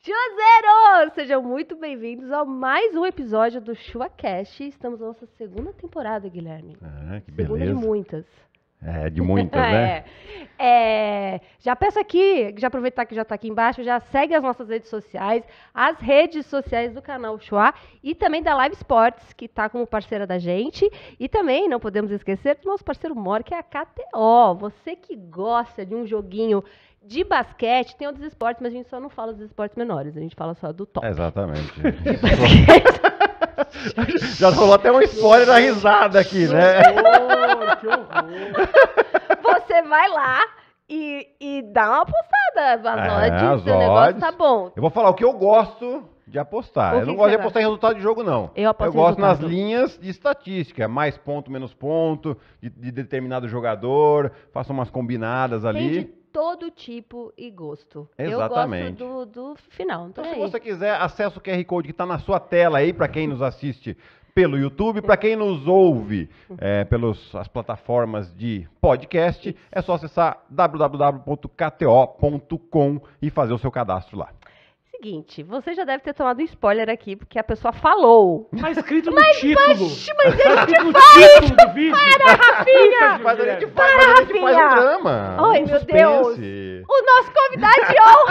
Chuzeiros! Sejam muito bem-vindos a mais um episódio do ChuaCast. Estamos na nossa segunda temporada, Guilherme. Ah, que beleza. Segunda de muitas. É, de muitas, né? É. é. já peço aqui, já aproveitar que já está aqui embaixo, já segue as nossas redes sociais, as redes sociais do canal Chua e também da Live Sports, que está como parceira da gente. E também, não podemos esquecer, do nosso parceiro Mor, que é a KTO. Você que gosta de um joguinho de basquete tem outros esportes, mas a gente só não fala dos esportes menores, a gente fala só do top. Exatamente. Já rolou até um spoiler da risada aqui, né? Que horror! Você vai lá e, e dá uma apostada. É, é as É, odds, as o negócio tá bom. Eu vou falar o que eu gosto de apostar. eu não gosto de apostar em resultado de jogo, não. Eu aposto em gosto nas linhas de estatística. Mais ponto, menos ponto, de, de determinado jogador. Faço umas combinadas ali todo tipo e gosto. Exatamente. Eu gosto do, do final. Então, então se é você quiser, acessa o QR Code que está na sua tela aí, para quem nos assiste pelo YouTube. Para quem nos ouve é, pelas plataformas de podcast, é só acessar www.kto.com e fazer o seu cadastro lá seguinte, você já deve ter tomado um spoiler aqui, porque a pessoa falou. Mas tá escrito no mas, título. Mas, mas a tá gente faz isso. Para, tá Rafinha. Mas a gente faz, Para, a gente Rafinha. faz um drama. Ai, um meu Deus. O nosso convidado de honra.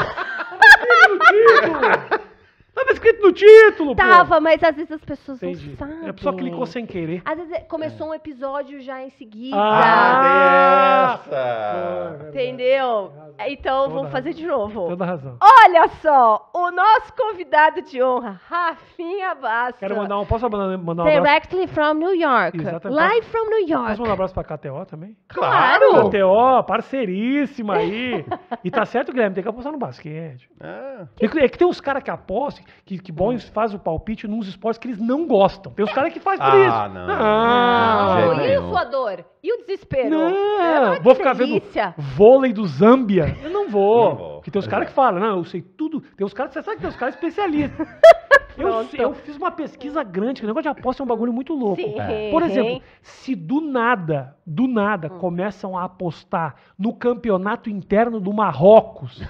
Tava escrito no título, Tava, pô. mas às vezes as pessoas Entendi. não sabem. É, a pessoa clicou sem querer. Às vezes é, começou é. um episódio já em seguida. Ah, ah Entendeu? Então Toda vamos fazer razão. de novo. Toda razão. Olha só, o nosso convidado de honra, Rafinha Basta. Quero mandar um, posso mandar, mandar um abraço? Directly from New York. Exatamente. Live from New York. Posso mandar um abraço pra KTO também? Claro! KTO, parceiríssima aí. e tá certo, Guilherme, tem que apostar no basquete. É. É que é tem uns caras que apostam que, que boys faz o palpite nos esportes que eles não gostam. Tem os caras que fazem por ah, isso. Não. não. não. E o suador? E o desespero? Não. É vou ficar vendo vôlei do Zâmbia? Eu não vou. Não vou. Porque tem os caras que falam, não, eu sei tudo. Tem os caras, você sabe que tem os caras especialistas. Eu, eu, fiz uma pesquisa grande, que o negócio de aposta é um bagulho muito louco. Sim. É. Por exemplo, se do nada, do nada, hum. começam a apostar no campeonato interno do Marrocos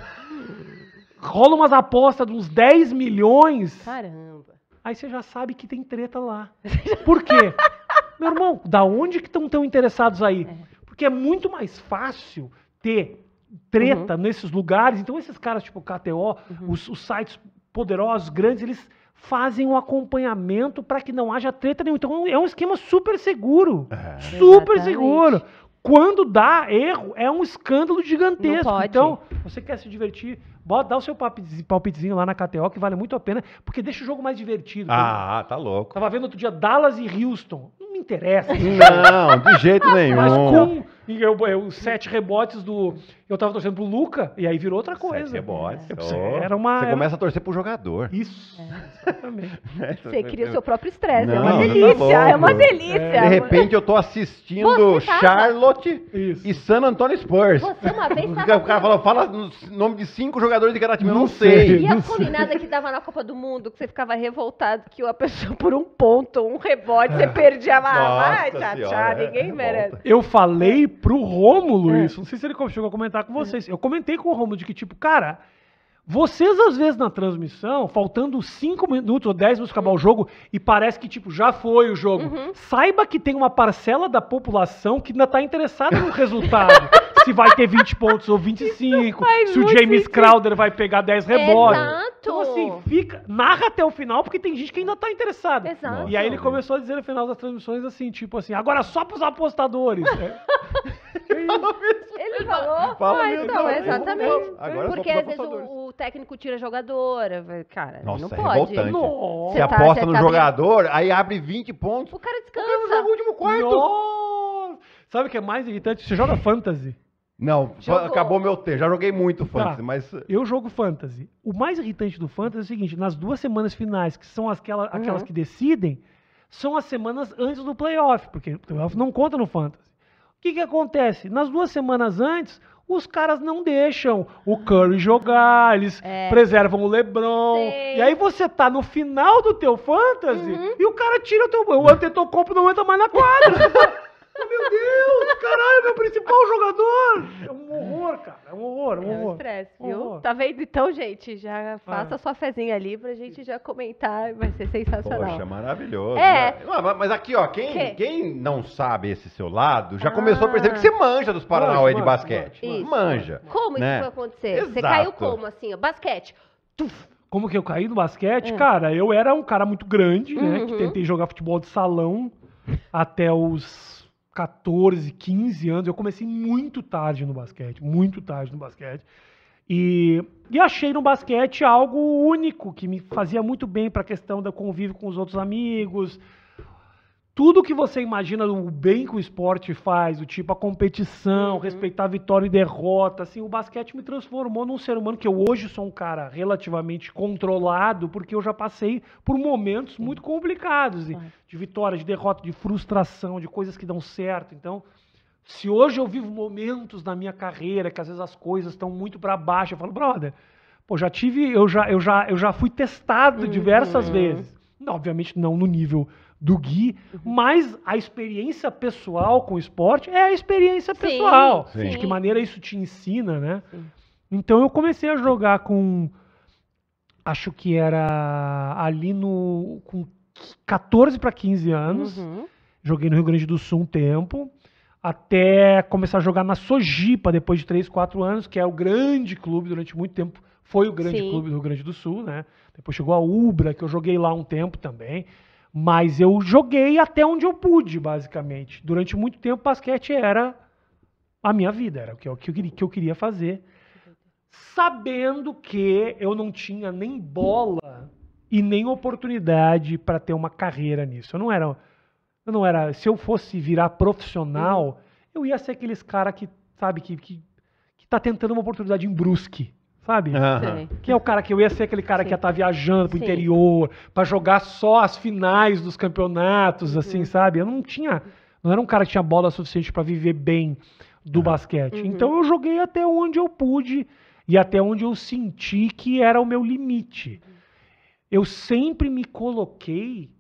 rola umas apostas de uns 10 milhões. Caramba. Aí você já sabe que tem treta lá. Por quê? Meu irmão, da onde que estão tão interessados aí? É. Porque é muito mais fácil ter treta uhum. nesses lugares. Então, esses caras, tipo KTO, uhum. os, os sites poderosos, grandes, eles fazem um acompanhamento para que não haja treta nenhuma. Então é um esquema super seguro. É. Super Exatamente. seguro. Quando dá erro, é um escândalo gigantesco. Então, você quer se divertir, Bota, dá o seu palpitezinho lá na KTO, que vale muito a pena, porque deixa o jogo mais divertido. Ah, ah, tá louco. Tava vendo outro dia Dallas e Houston. Não me interessa. Não, de jeito nenhum. Mas com eu, sete rebotes do, eu tava torcendo pro Luca, e aí virou outra coisa. É Era uma. Você começa a torcer pro jogador. Isso. É. Né, você cria o seu próprio estresse. é uma delícia. Tá é uma delícia. É. De repente eu tô assistindo Charlotte isso. e San Antonio Spurs. Você uma vez O cara falou, fala o nome de cinco jogadores de cada time, eu não, sei. sei. E a culinada que dava na Copa do Mundo, que você ficava revoltado que a pessoa por um ponto, um rebote, você é. perdia a Vai, tchau, tchau, ninguém merece. Eu falei é. pro Rômulo isso. Não sei se ele chegou a comentar comentar com vocês. Eu comentei com o Romulo de que, tipo, cara, vocês, às vezes, na transmissão, faltando 5 minutos ou 10 minutos para acabar o jogo, e parece que, tipo, já foi o jogo. Uhum. Saiba que tem uma parcela da população que ainda está interessada no resultado. se vai ter 20 pontos ou 25, se o James sentido. Crowder vai pegar 10 rebotes. Exato. Então, assim, fica, narra até o final, porque tem gente que ainda está interessada. Exato. E aí ele começou a dizer no final das transmissões, assim, tipo assim, agora só para os apostadores. é. Ele falou? Fala ah, então, exatamente. Agora Porque às vezes o, o técnico tira jogadora. Cara, Nossa, não é pode. revoltante. Nossa. Você tá- aposta você no tá- jogador, aí abre 20 pontos. O cara O cara descansa. no último quarto. Nossa! Sabe o que é mais irritante? Você joga fantasy. Não, Jogou. acabou meu T. Já joguei muito tá. fantasy, Tá. mas. Eu jogo fantasy. O mais irritante do fantasy é o seguinte: nas duas semanas finais, que são uhum. aquelas Uhum. que decidem, são as semanas antes do playoff, porque o playoff não conta no fantasy. O que, que acontece? Nas duas semanas antes, os caras não deixam o Curry jogar, eles é. preservam o LeBron. E aí você tá no final do teu fantasy uhum. e o cara tira o teu... O Antetokounmpo não entra mais na quadra. meu Deus, caralho, meu principal jogador! É um horror, cara. É um horror, é um horror. É um estresse, viu? Tá vendo? Então, gente, já faça ah. sua fezinha ali pra gente já comentar. Vai ser sensacional. Poxa, maravilhoso. É. Né? Mas aqui, ó, quem, quem não sabe esse seu lado já ah. começou a ah. perceber que você manja dos Paranauê de basquete. Manja. Como né? isso foi acontecer? Exato. Você caiu como, assim, ó, basquete. Tuf. Como que eu caí no basquete? É. Cara, eu era um cara muito grande, né? Uhum. Que tentei jogar futebol de salão até os 14, 15 anos. Eu comecei muito tarde no basquete, muito tarde no basquete. E, e achei no basquete algo único, que me fazia muito bem para a questão do convívio com os outros amigos, tudo que você imagina do bem que o esporte faz, o tipo a competição, uhum. respeitar vitória e derrota, assim, o basquete me transformou num ser humano que eu hoje sou um cara relativamente controlado, porque eu já passei por momentos muito complicados, de, uhum. de vitória, de derrota, de frustração, de coisas que dão certo. Então, se hoje eu vivo momentos na minha carreira que às vezes as coisas estão muito para baixo, eu falo, brother, pô, já tive, eu já eu já eu já fui testado uhum. diversas vezes. Uhum. Não, obviamente não no nível do Gui, uhum. mas a experiência pessoal com o esporte é a experiência pessoal. Sim. De que maneira isso te ensina, né? Sim. Então eu comecei a jogar com. Acho que era ali no. com 14 para 15 anos. Uhum. Joguei no Rio Grande do Sul um tempo. Até começar a jogar na Sojipa depois de 3, 4 anos, que é o grande clube durante muito tempo. Foi o grande clube do Rio Grande do Sul, né? Depois chegou a Ubra, que eu joguei lá um tempo também. Mas eu joguei até onde eu pude, basicamente. Durante muito tempo, basquete era a minha vida, era o que eu, que eu queria fazer. Sabendo que eu não tinha nem bola e nem oportunidade para ter uma carreira nisso. Eu não era. Eu não era. Se eu fosse virar profissional, eu ia ser aqueles cara que, sabe, que, que, que tá tentando uma oportunidade em Brusque. Sabe? Uhum. Quem é o cara que eu ia ser aquele cara Sim. que ia estar tá viajando pro Sim. interior para jogar só as finais dos campeonatos, assim, uhum. sabe? Eu não tinha, não era um cara que tinha bola suficiente para viver bem do uhum. basquete. Então eu joguei até onde eu pude e até onde eu senti que era o meu limite. Eu sempre me coloquei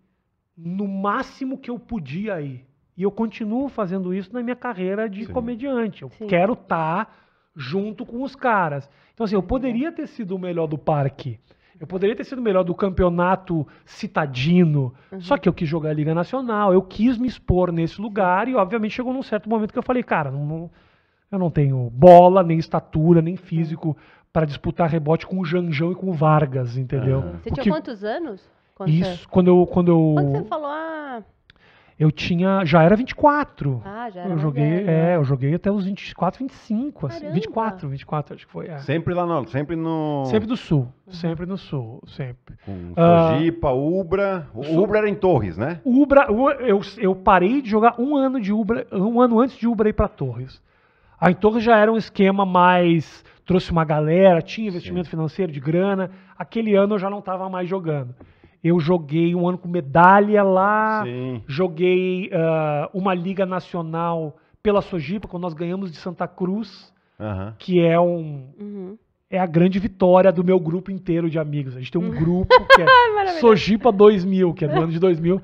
no máximo que eu podia ir. E eu continuo fazendo isso na minha carreira de Sim. comediante. Eu Sim. quero estar tá junto com os caras. Então, assim, eu poderia ter sido o melhor do parque. Eu poderia ter sido o melhor do campeonato citadino. Uhum. Só que eu quis jogar a Liga Nacional, eu quis me expor nesse lugar e, obviamente, chegou num certo momento que eu falei, cara, não, eu não tenho bola, nem estatura, nem físico para disputar rebote com o Janjão e com o Vargas, entendeu? Uhum. Você tinha quantos anos? Quando Isso, você... quando eu. Quando, eu... quando você falou, ah eu tinha. Já era 24. Ah, já era. Eu joguei, velho, é, né? eu joguei até os 24, 25. Assim, 24, 24, acho que foi. É. Sempre lá no. Sempre no. Sempre do sul. Uhum. Sempre no sul. Sempre. Com ah, Sojipa, uh, Ubra. Sul. Ubra era em Torres, né? Ubra, eu, eu parei de jogar um ano de Ubra, um ano antes de Ubra ir para Torres. A ah, em Torres já era um esquema mais trouxe uma galera, tinha investimento Sim. financeiro de grana. Aquele ano eu já não estava mais jogando. Eu joguei um ano com medalha lá, Sim. joguei uh, uma Liga Nacional pela Sojipa, quando nós ganhamos de Santa Cruz, uhum. que é um. Uhum. É a grande vitória do meu grupo inteiro de amigos. A gente tem um uhum. grupo que é Sojipa 2000, que é do ano de 2000,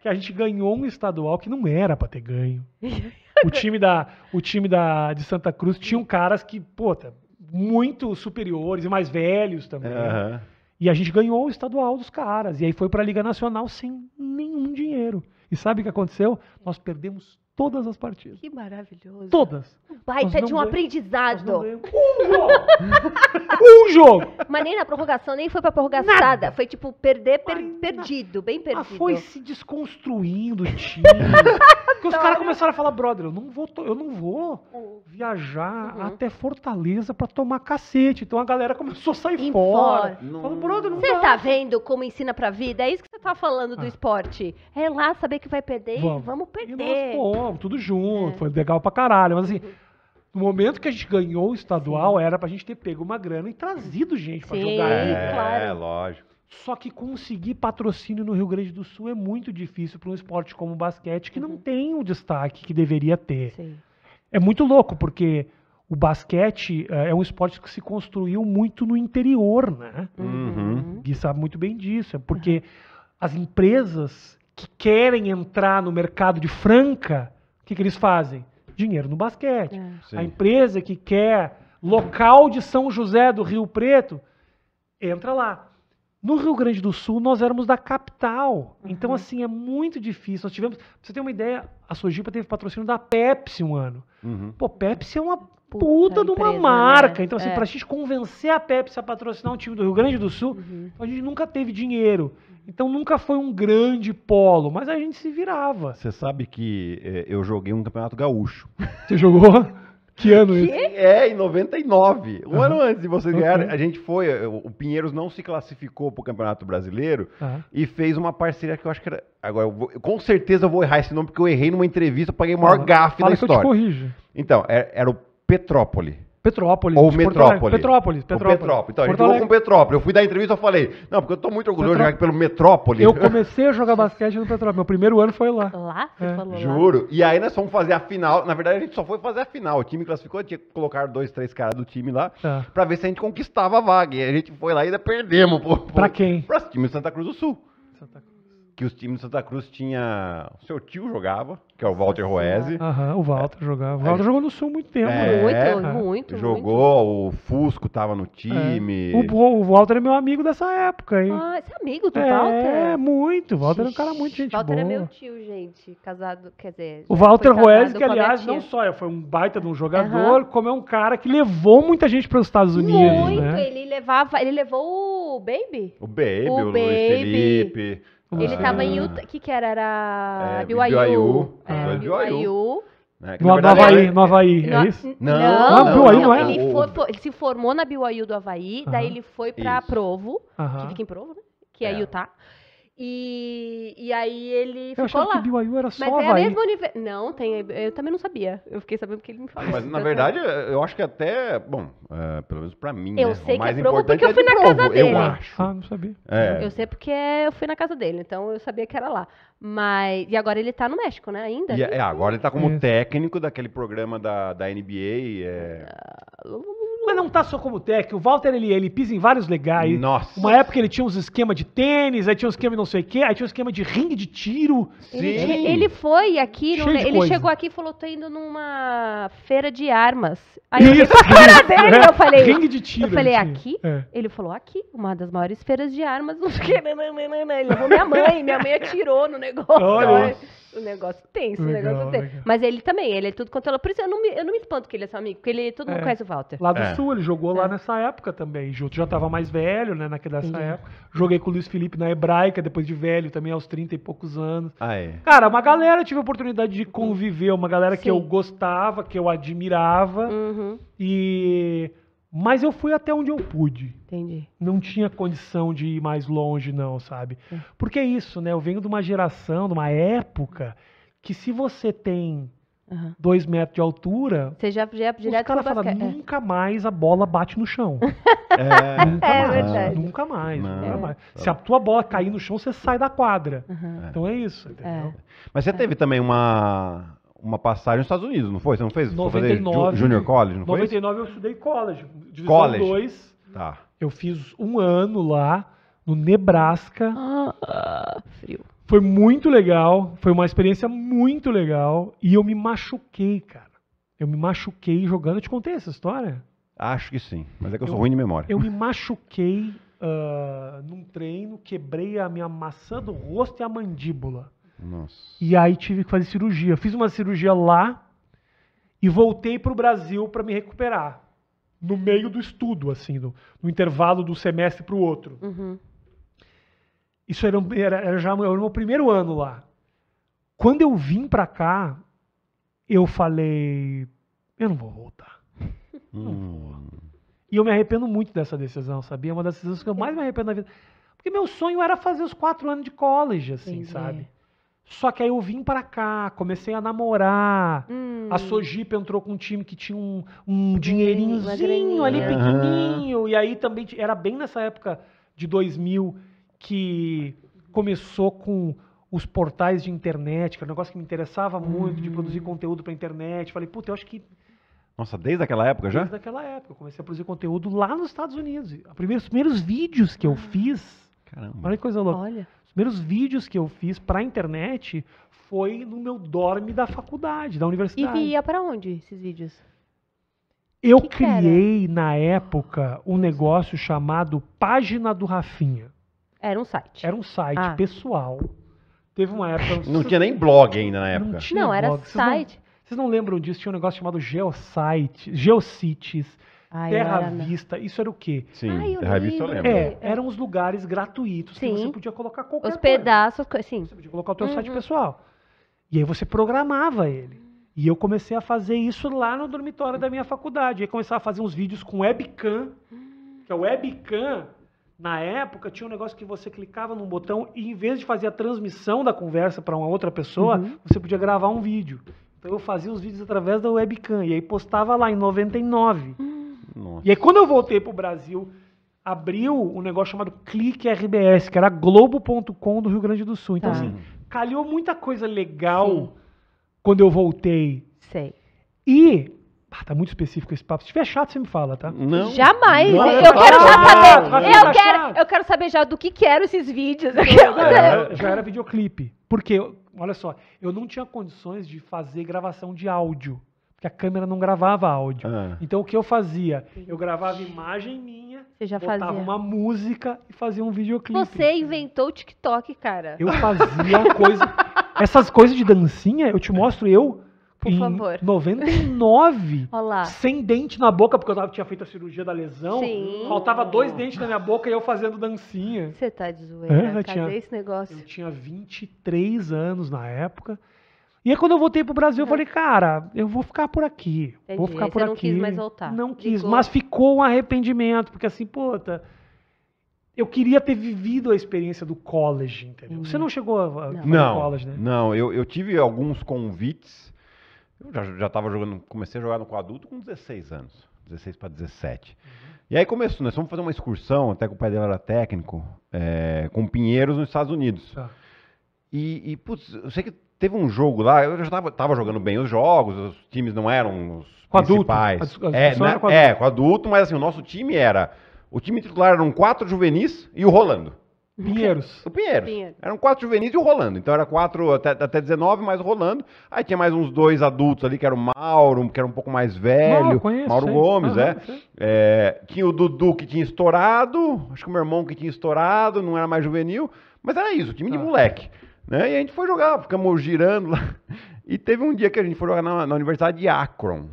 que a gente ganhou um estadual que não era para ter ganho. O time da, o time da de Santa Cruz tinha caras que, puta, muito superiores e mais velhos também. Uhum. E a gente ganhou o estadual dos caras. E aí foi para a Liga Nacional sem nenhum dinheiro. E sabe o que aconteceu? Nós perdemos todas as partidas. Que maravilhoso. Todas. Baita de um ganhamos, aprendizado. Um jogo. um jogo. Mas nem na prorrogação, nem foi pra prorrogação. Nada. Foi tipo perder, per, perdido, bem perdido. Ah, foi se desconstruindo o time. Porque os caras começaram a falar, brother, eu não vou, eu não vou é. viajar uhum. até Fortaleza pra tomar cacete. Então a galera começou a sair e fora. fora. Falou, brother, não Você tá vendo como ensina pra vida? É isso que você tá falando ah. do esporte. É lá saber que vai perder, vamos, vamos perder. E nós fomos, tudo junto, é. foi legal pra caralho. Mas assim, uhum. no momento que a gente ganhou o estadual, Sim. era pra gente ter pego uma grana e trazido gente pra jogar. É, claro. é lógico. Só que conseguir patrocínio no Rio Grande do Sul é muito difícil para um esporte como o basquete, que uhum. não tem o destaque que deveria ter. Sim. É muito louco, porque o basquete eh, é um esporte que se construiu muito no interior, né? Uhum. uhum. Gui sabe muito bem disso. É porque uhum. as empresas que querem entrar no mercado de Franca, o que, que eles fazem? Dinheiro no basquete. É. A empresa que quer local de São José do Rio Preto, entra lá. No Rio Grande do Sul, nós éramos da capital. Uhum. Então, assim, é muito difícil. Nós tivemos. Pra você ter uma ideia, a Sojipa teve patrocínio da Pepsi um ano. Uhum. Pô, Pepsi é uma puta, puta de uma né? marca. Né? Então, assim, é. pra gente convencer a Pepsi a patrocinar um time do Rio Grande do Sul, uhum. Então, a gente nunca teve dinheiro. Então nunca foi um grande polo, mas a gente se virava. Você sabe que é, eu joguei um campeonato gaúcho. Você jogou? Que ano isso? É, em 99. Um uhum. ano antes de vocês ganharem, a gente foi. O Pinheiros não se classificou para o Campeonato Brasileiro uhum. e fez uma parceria que eu acho que era. Agora, eu vou, com certeza eu vou errar esse nome, porque eu errei numa entrevista, eu paguei o maior uhum. gafe da história. Que eu te corrijo. Então, era, é, era o Petrópole. Petrópolis. Ou Metrópole. Petrópolis, Petrópolis. Petrópolis. Então, Porto gente jogou com Petrópolis. Eu fui dar entrevista e falei, não, porque eu tô muito orgulhoso Petrópolis. de jogar pelo Metrópolis. Eu comecei a jogar basquete no Petrópolis. Meu primeiro ano foi lá. Lá? Você é. falou Juro. Lá. E aí nós fomos fazer a final. Na verdade, a gente só foi fazer a final. O time classificou, tinha que colocar dois, três caras do time lá tá. pra ver se a gente conquistava a vaga. E a gente foi lá e ainda perdemos. Pô, pra quem? Pra time Santa Cruz do Sul que os times de Santa Cruz tinha. O seu tio jogava, que é o Walter Roese. Aham, o Walter é. jogava. O Walter jogou no Sul muito tempo. Né? É, muito, muito. Jogou, muito. o Fusco tava no time. É. O, o, Walter é meu amigo dessa época, hein? Ah, esse é amigo do é, Walter? É, muito. O Walter é um cara muito gente Walter boa. Walter é meu tio, gente. Casado, quer dizer. O Walter Roese, que aliás, não só foi um baita de um jogador, uhum. como é um cara que levou muita gente para os Estados Unidos. Muito, né? ele levava. Ele levou o Baby. O Baby, o, o Baby. Luiz Felipe ele estava em Utah. O que, que era? Era é, BYU. BYU. É, BYU. É, né, no, verdade, Havaí, é, no Havaí, é isso? Não, não, não, BYU não, não Ele, foi, ele, se formou na BYU do Havaí, uh -huh. daí ele foi pra isso. Provo, uh -huh. que fica em Provo, né? Que é, é Utah. E, e aí ele eu ficou lá. que era só Mas é a mesma universidade. Não, tem. Eu também não sabia. Eu fiquei sabendo porque ele me falou. Mas na verdade, eu acho que até. Bom, é, pelo menos pra mim. Eu né, sei o mais que é provo porque eu é fui é na provo, casa dele. Eu acho. Ah, não sabia. É. Eu sei porque eu fui na casa dele, então eu sabia que era lá. Mas. E agora ele tá no México, né? Ainda? E, é, é agora ele tá como Isso. técnico daquele programa da, da NBA. É... Uh, mas não tá só como técnico. O Walter, ele, ele pisa em vários legais. Nossa. Uma época ele tinha uns esquemas de tênis, aí tinha um esquema de não sei o quê, aí tinha um esquema de ringue de tiro. Sim. ele, ele foi aqui, no, ele coisa. chegou aqui e falou, tô indo numa feira de armas. Aí Isso. eu cara dele, eu falei... Ringue de tiro. Eu falei, aqui? É. Ele falou, aqui, uma das maiores feiras de armas. Ele levou minha mãe, minha mãe atirou no negócio. Olha. O negócio tenso, legal, o negócio tenso. Legal. Mas ele também, ele é tudo quanto ela. Por isso eu não me, eu não me espanto que ele é seu amigo, porque ele, todo mundo é. conhece o Walter. Lá do é. Sul, ele jogou lá é. nessa época também. Junto já tava mais velho, né? Naquela época. Joguei com o Luiz Felipe na hebraica, depois de velho, também aos 30 e poucos anos. Ah, é. Cara, uma galera, eu tive a oportunidade de conviver, uma galera Sim. que eu gostava, que eu admirava. Uhum. E mas eu fui até onde eu pude. Entendi. Não tinha condição de ir mais longe, não, sabe? Porque é isso, né? Eu venho de uma geração, de uma época, que se você tem uhum. dois metros de altura. Você já, já é direto os caras falam, é. nunca mais a bola bate no chão. É, nunca é mais, verdade. Nunca mais. mais. Tá. Se a tua bola cair no chão, você sai da quadra. Uhum. Então é isso, é. entendeu? Mas você teve também uma uma passagem nos Estados Unidos, não foi? Você não fez 99, Junior College, não 99 foi? 99 eu estudei college. Divisão college. 2. Tá. Eu fiz um ano lá no Nebraska. Ah, ah, frio. Foi muito legal, foi uma experiência muito legal e eu me machuquei, cara. Eu me machuquei jogando. Eu te contei essa história? Acho que sim, mas é que eu, eu sou ruim de memória. Eu me machuquei uh, num treino, quebrei a minha maçã do rosto e a mandíbula. Nossa. E aí tive que fazer cirurgia. Fiz uma cirurgia lá e voltei para o Brasil para me recuperar. No meio do estudo, assim, no, no intervalo do semestre para o outro. Uhum. Isso era, era, era já era o meu primeiro ano lá. Quando eu vim para cá, eu falei: eu não vou voltar. Não vou. Hum. E eu me arrependo muito dessa decisão, sabia? É uma das decisões que eu mais me arrependo na vida. Porque meu sonho era fazer os quatro anos de college, assim, Entendi. sabe? Só que aí eu vim para cá, comecei a namorar. Hum. A Sojip entrou com um time que tinha um, um dinheirinhozinho ali uhum. pequenininho. E aí também era bem nessa época de 2000 que começou com os portais de internet, que era um negócio que me interessava muito, de produzir hum. conteúdo para internet. Falei, puta, eu acho que nossa, desde aquela época desde já? Desde aquela época. Eu comecei a produzir conteúdo lá nos Estados Unidos. Os primeiros, primeiros vídeos que eu ah. fiz. Caramba. Olha que coisa louca. Olha primeiros vídeos que eu fiz para a internet foi no meu dorme da faculdade, da universidade. E via para onde esses vídeos? Eu que criei que na época um negócio chamado Página do Rafinha. Era um site. Era um site ah. pessoal. Teve uma época. Não tinha nem blog ainda na época. Não, tinha não blog. era vocês site. Não, vocês não lembram disso? Tinha um negócio chamado Geosite, Geocities Ai, Terra era... Vista, isso era o quê? Sim, Ai, Terra Vista eu lembro. É, eram os lugares gratuitos sim. que você podia colocar qualquer os coisa. Os pedaços, sim. Você podia colocar o teu uhum. site pessoal. E aí você programava ele. E eu comecei a fazer isso lá no dormitório da minha faculdade. E começar a fazer uns vídeos com webcam, que é o webcam. Na época tinha um negócio que você clicava num botão e em vez de fazer a transmissão da conversa para uma outra pessoa, uhum. você podia gravar um vídeo. Então eu fazia os vídeos através da webcam e aí postava lá em 99. Uhum. Nossa. E aí, quando eu voltei pro Brasil, abriu um negócio chamado Clique RBS, que era Globo.com do Rio Grande do Sul. Então, tá. assim, calhou muita coisa legal Sim. quando eu voltei. Sei. E ah, tá muito específico esse papo. Se tiver chato, você me fala, tá? Não. Jamais. Não, eu, é quero já saber. Não, eu, quero, eu quero saber já do que, que eram esses vídeos. era, já era videoclipe. Porque, olha só, eu não tinha condições de fazer gravação de áudio porque a câmera não gravava áudio. Ah. Então o que eu fazia? Eu gravava imagem minha, Você já botava fazia. uma música e fazia um videoclipe. Você inventou o TikTok, cara. Eu fazia coisa. Essas coisas de dancinha, eu te mostro eu. Por em favor. 99, Olá. sem dente na boca, porque eu tava, tinha feito a cirurgia da lesão. Sim. Faltava dois dentes na minha boca e eu fazendo dancinha. Você tá de zoeira. É, Cadê tinha, esse negócio? Eu tinha 23 anos na época. E aí quando eu voltei pro Brasil, eu é. falei, cara, eu vou ficar por aqui. Entendi. Vou ficar por aqui. Não quis mais voltar. Não quis, Ligou. mas ficou um arrependimento, porque assim, puta, eu queria ter vivido a experiência do college, entendeu? Hum. Você uhum. não chegou a, não. não, college, né? Não, eu, eu tive alguns convites. Eu já, já tava jogando, comecei a jogar no adulto com 16 anos, 16 para 17. Uhum. E aí começou, nós fomos fazer uma excursão, até que o pai dela era técnico, é, com Pinheiros nos Estados Unidos. Tá. E, e, putz, eu sei que Teve um jogo lá, eu já estava jogando bem os jogos, os times não eram os com principais. Adulto. é, né? era com adulto. é, com adulto, mas assim, o nosso time era. O time titular eram quatro juvenis e o Rolando. Pinheiros. O Pinheiros. Eram quatro juvenis e o Rolando. Então era quatro até, até 19, mais o Rolando. Aí tinha mais uns dois adultos ali, que era o Mauro, que era um pouco mais velho. Mauro, conheço, Mauro Gomes, uhum, é. é. Tinha o Dudu que tinha estourado. Acho que o meu irmão que tinha estourado, não era mais juvenil. Mas era isso, time de tá. moleque. Né? E a gente foi jogar, ficamos girando lá. E teve um dia que a gente foi jogar na, na Universidade de Akron.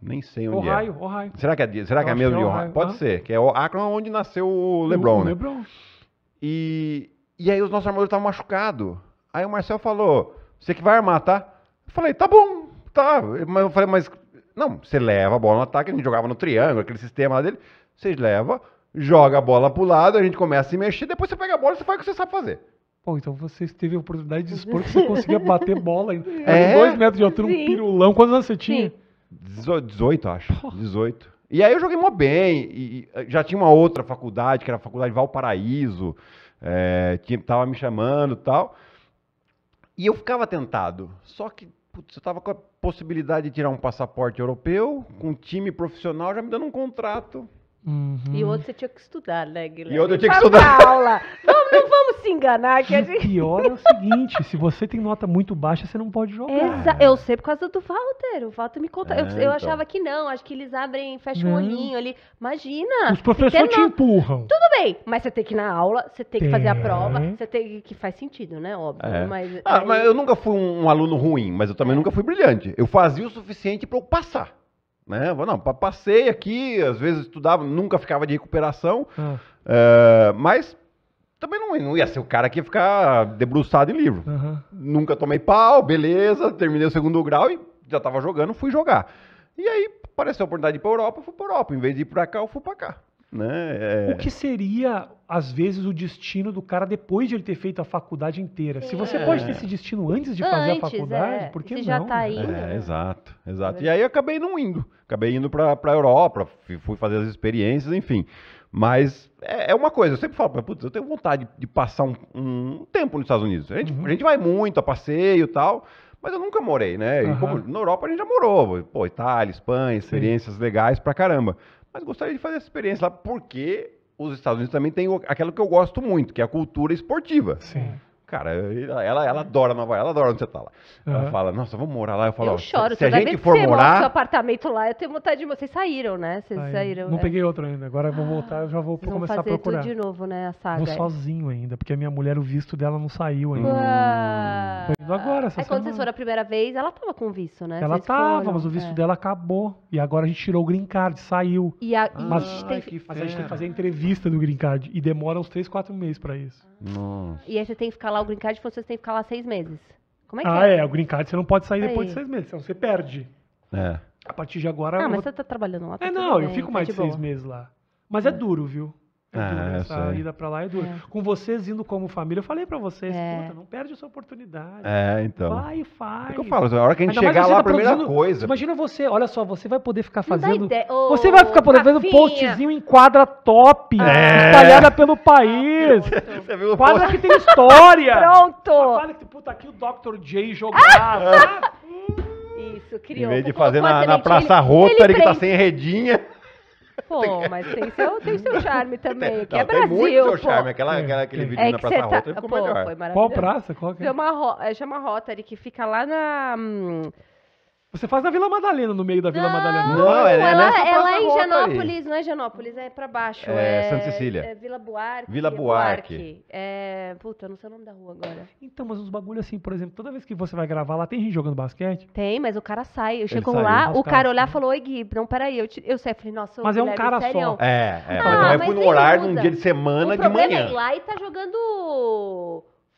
Nem sei onde é. Ohio, é. Ohio. Será que é, será que é mesmo de é Ohio? Ohio. Pode uhum. ser, que é Akron é onde nasceu o LeBron, né? LeBron. E, e aí os nossos armadores estavam machucados. Aí o Marcel falou, você que vai armar, tá? Eu falei, tá bom, tá. Mas eu falei, mas... Não, você leva a bola no ataque, a gente jogava no triângulo, aquele sistema lá dele. Você leva, joga a bola pro lado, a gente começa a se mexer, depois você pega a bola e você faz o que você sabe fazer. Pô, então você teve a oportunidade de expor que você conseguia bater bola ainda. É? dois metros de altura, Sim. um pirulão. Quantos anos você tinha? Sim. 18, acho. Pô. 18. E aí eu joguei mó bem. E, e eh, já tinha uma outra faculdade, que era a faculdade Valparaíso. É, tinha, tava me chamando e tal. E eu ficava tentado. Só que, putz, eu tava com a possibilidade de tirar um passaporte europeu, com um time profissional já me dando um contrato Uhum. E outro você tinha que estudar, né, Guilherme? E outro eu tinha que Para estudar. Aula. Vamos, não vamos se enganar. Que a gente... O pior é o seguinte, se você tem nota muito baixa, você não pode jogar. Exa eu sei por causa do Walter. O Walter me conta. É, eu, eu então. achava que não, acho que eles abrem, fecham o olhinho ali. Imagina. Os professores te empurram. Tudo bem, mas você tem que ir na aula, você tem, tem. que fazer a prova, você tem que faz sentido, né, óbvio. É. Mas, ah, aí... mas eu nunca fui um, um aluno ruim, mas eu também é. nunca fui brilhante. Eu fazia o suficiente para eu passar né? Não, passei aqui, às vezes estudava, nunca ficava de recuperação, ah. é, mas também não, não, ia ser o cara que ia ficar debruçado em livro. Uhum. Nunca tomei pau, beleza, terminei o segundo grau e já estava jogando, fui jogar. E aí apareceu a oportunidade de ir pra Europa, fui pra Europa. Em vez de ir pra cá, eu fui pra cá. Né? É... O que seria, às vezes, o destino do cara depois de ele ter feito a faculdade inteira? Sim. Se você é. pode ter esse destino antes de antes, fazer a faculdade, é. por que não? já tá indo. É, né? exato, exato. É e aí acabei não indo. Acabei indo para a Europa, fui fazer as experiências, enfim. Mas é, é uma coisa, eu sempre falo, putz, eu tenho vontade de passar um, um tempo nos Estados Unidos. A gente, uhum. a gente vai muito a passeio e tal, mas eu nunca morei, né? Uhum. E como na Europa a gente já morou, pô, Itália, Espanha, experiências Sim. legais pra caramba mas gostaria de fazer essa experiência lá, porque os Estados Unidos também têm aquilo que eu gosto muito, que é a cultura esportiva. Sim. Cara, ela, ela adora Nova York, ela adora onde você tá lá. Uhum. Ela fala, nossa, vamos morar lá. Eu falo, eu choro, se a gente for morar... Eu apartamento lá, eu tenho vontade de... Vocês saíram, né? Vocês saíram. Não é. peguei outro ainda, agora eu vou voltar, eu já vou Vocês começar a procurar. de novo, né, a saga. Vou sozinho ainda, porque a minha mulher, o visto dela não saiu ainda. Ué. Foi indo agora, essa Aí semana. quando vocês foram a primeira vez, ela tava com visto, né? Ela vocês tava, foram, mas o visto é. dela acabou. E agora a gente tirou o green card, saiu. E a, e mas, a tem... mas, a gente tem que fazer a entrevista do green card, e demora uns 3, 4 meses pra isso. Nossa. E aí você tem que ficar lá o green card, você tem que ficar lá seis meses. Como é que ah, é? é? O green card você não pode sair Aí. depois de seis meses, senão você perde. É. A partir de agora... Ah, mas vou... você tá trabalhando lá. Tá é, não, bem, eu fico tá mais de seis boa. meses lá. Mas é. é duro, viu? ah, essa ida para lá é dura. É. Com vocês indo como família, eu falei para vocês, é. não perde essa oportunidade. É, então. Vai e faz. É que eu falo, a hora que a gente chegar lá, tá a primeira coisa. Imagina você, olha só, você vai poder ficar fazendo. Oh, você vai ficar poder fazendo postzinho em quadra top, é. espalhada pelo ah, país. Ah, quadra que tem história. Pronto. Uma que, puta, aqui o Dr. J jogava. Isso, criou. Em vez de fazer na, na Praça Rota, ele, ele, ele que tá sem redinha. Pô, mas tem seu, tem seu charme também. Aqui é não, Brasil. Tem muito seu pô. charme. Aquela, aquela aquele vídeo é na Praça tá Rota tá... ficou pô, melhor. Qual praça? Qual que é? Tem uma ro... É, chama Rotary, que fica lá na. Hum, você faz na Vila Madalena no meio da Vila Madalena. Não, Não, ela, ela, ela, é, é em Janópolis, não é Janópolis, é pra baixo. É, é, Santa Cecília. É Vila Buarque. Vila Buarque. Buarque. É, puta, não sei o nome da rua agora. Então, mas uns bagulhos assim, por exemplo, toda vez que você vai gravar lá, tem gente jogando basquete? Tem, mas o cara sai. Eu chego lá, o cara olhar e falou, oi Gui, não, peraí, eu, te, eu sei. Eu falei, nossa, Mas é um cara só. É, é. Não, ah, mas fui no horário, num dia de semana, de é manhã. O É lá e tá jogando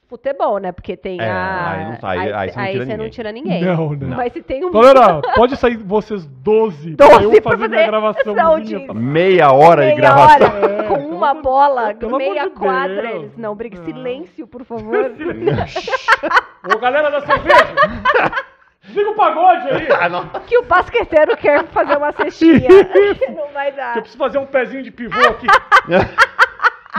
futebol, né? Porque tem é, a. Aí, não, tá, aí, aí, aí você, não tira, você não tira ninguém. Não, não. Mas se tem um. Galera, pode sair vocês 12, 12 pra eu fazer, fazer minha gravação. De... Minha meia hora meia é, de gravação. Hora, é, com uma bola, meia de quadra. Eles, não, briga. Ah. Silêncio, por favor. Ô, galera da cerveja! Diga o pagode aí! Ah, que o basqueteiro quer fazer uma cestinha. não vai dar. Eu preciso fazer um pezinho de pivô aqui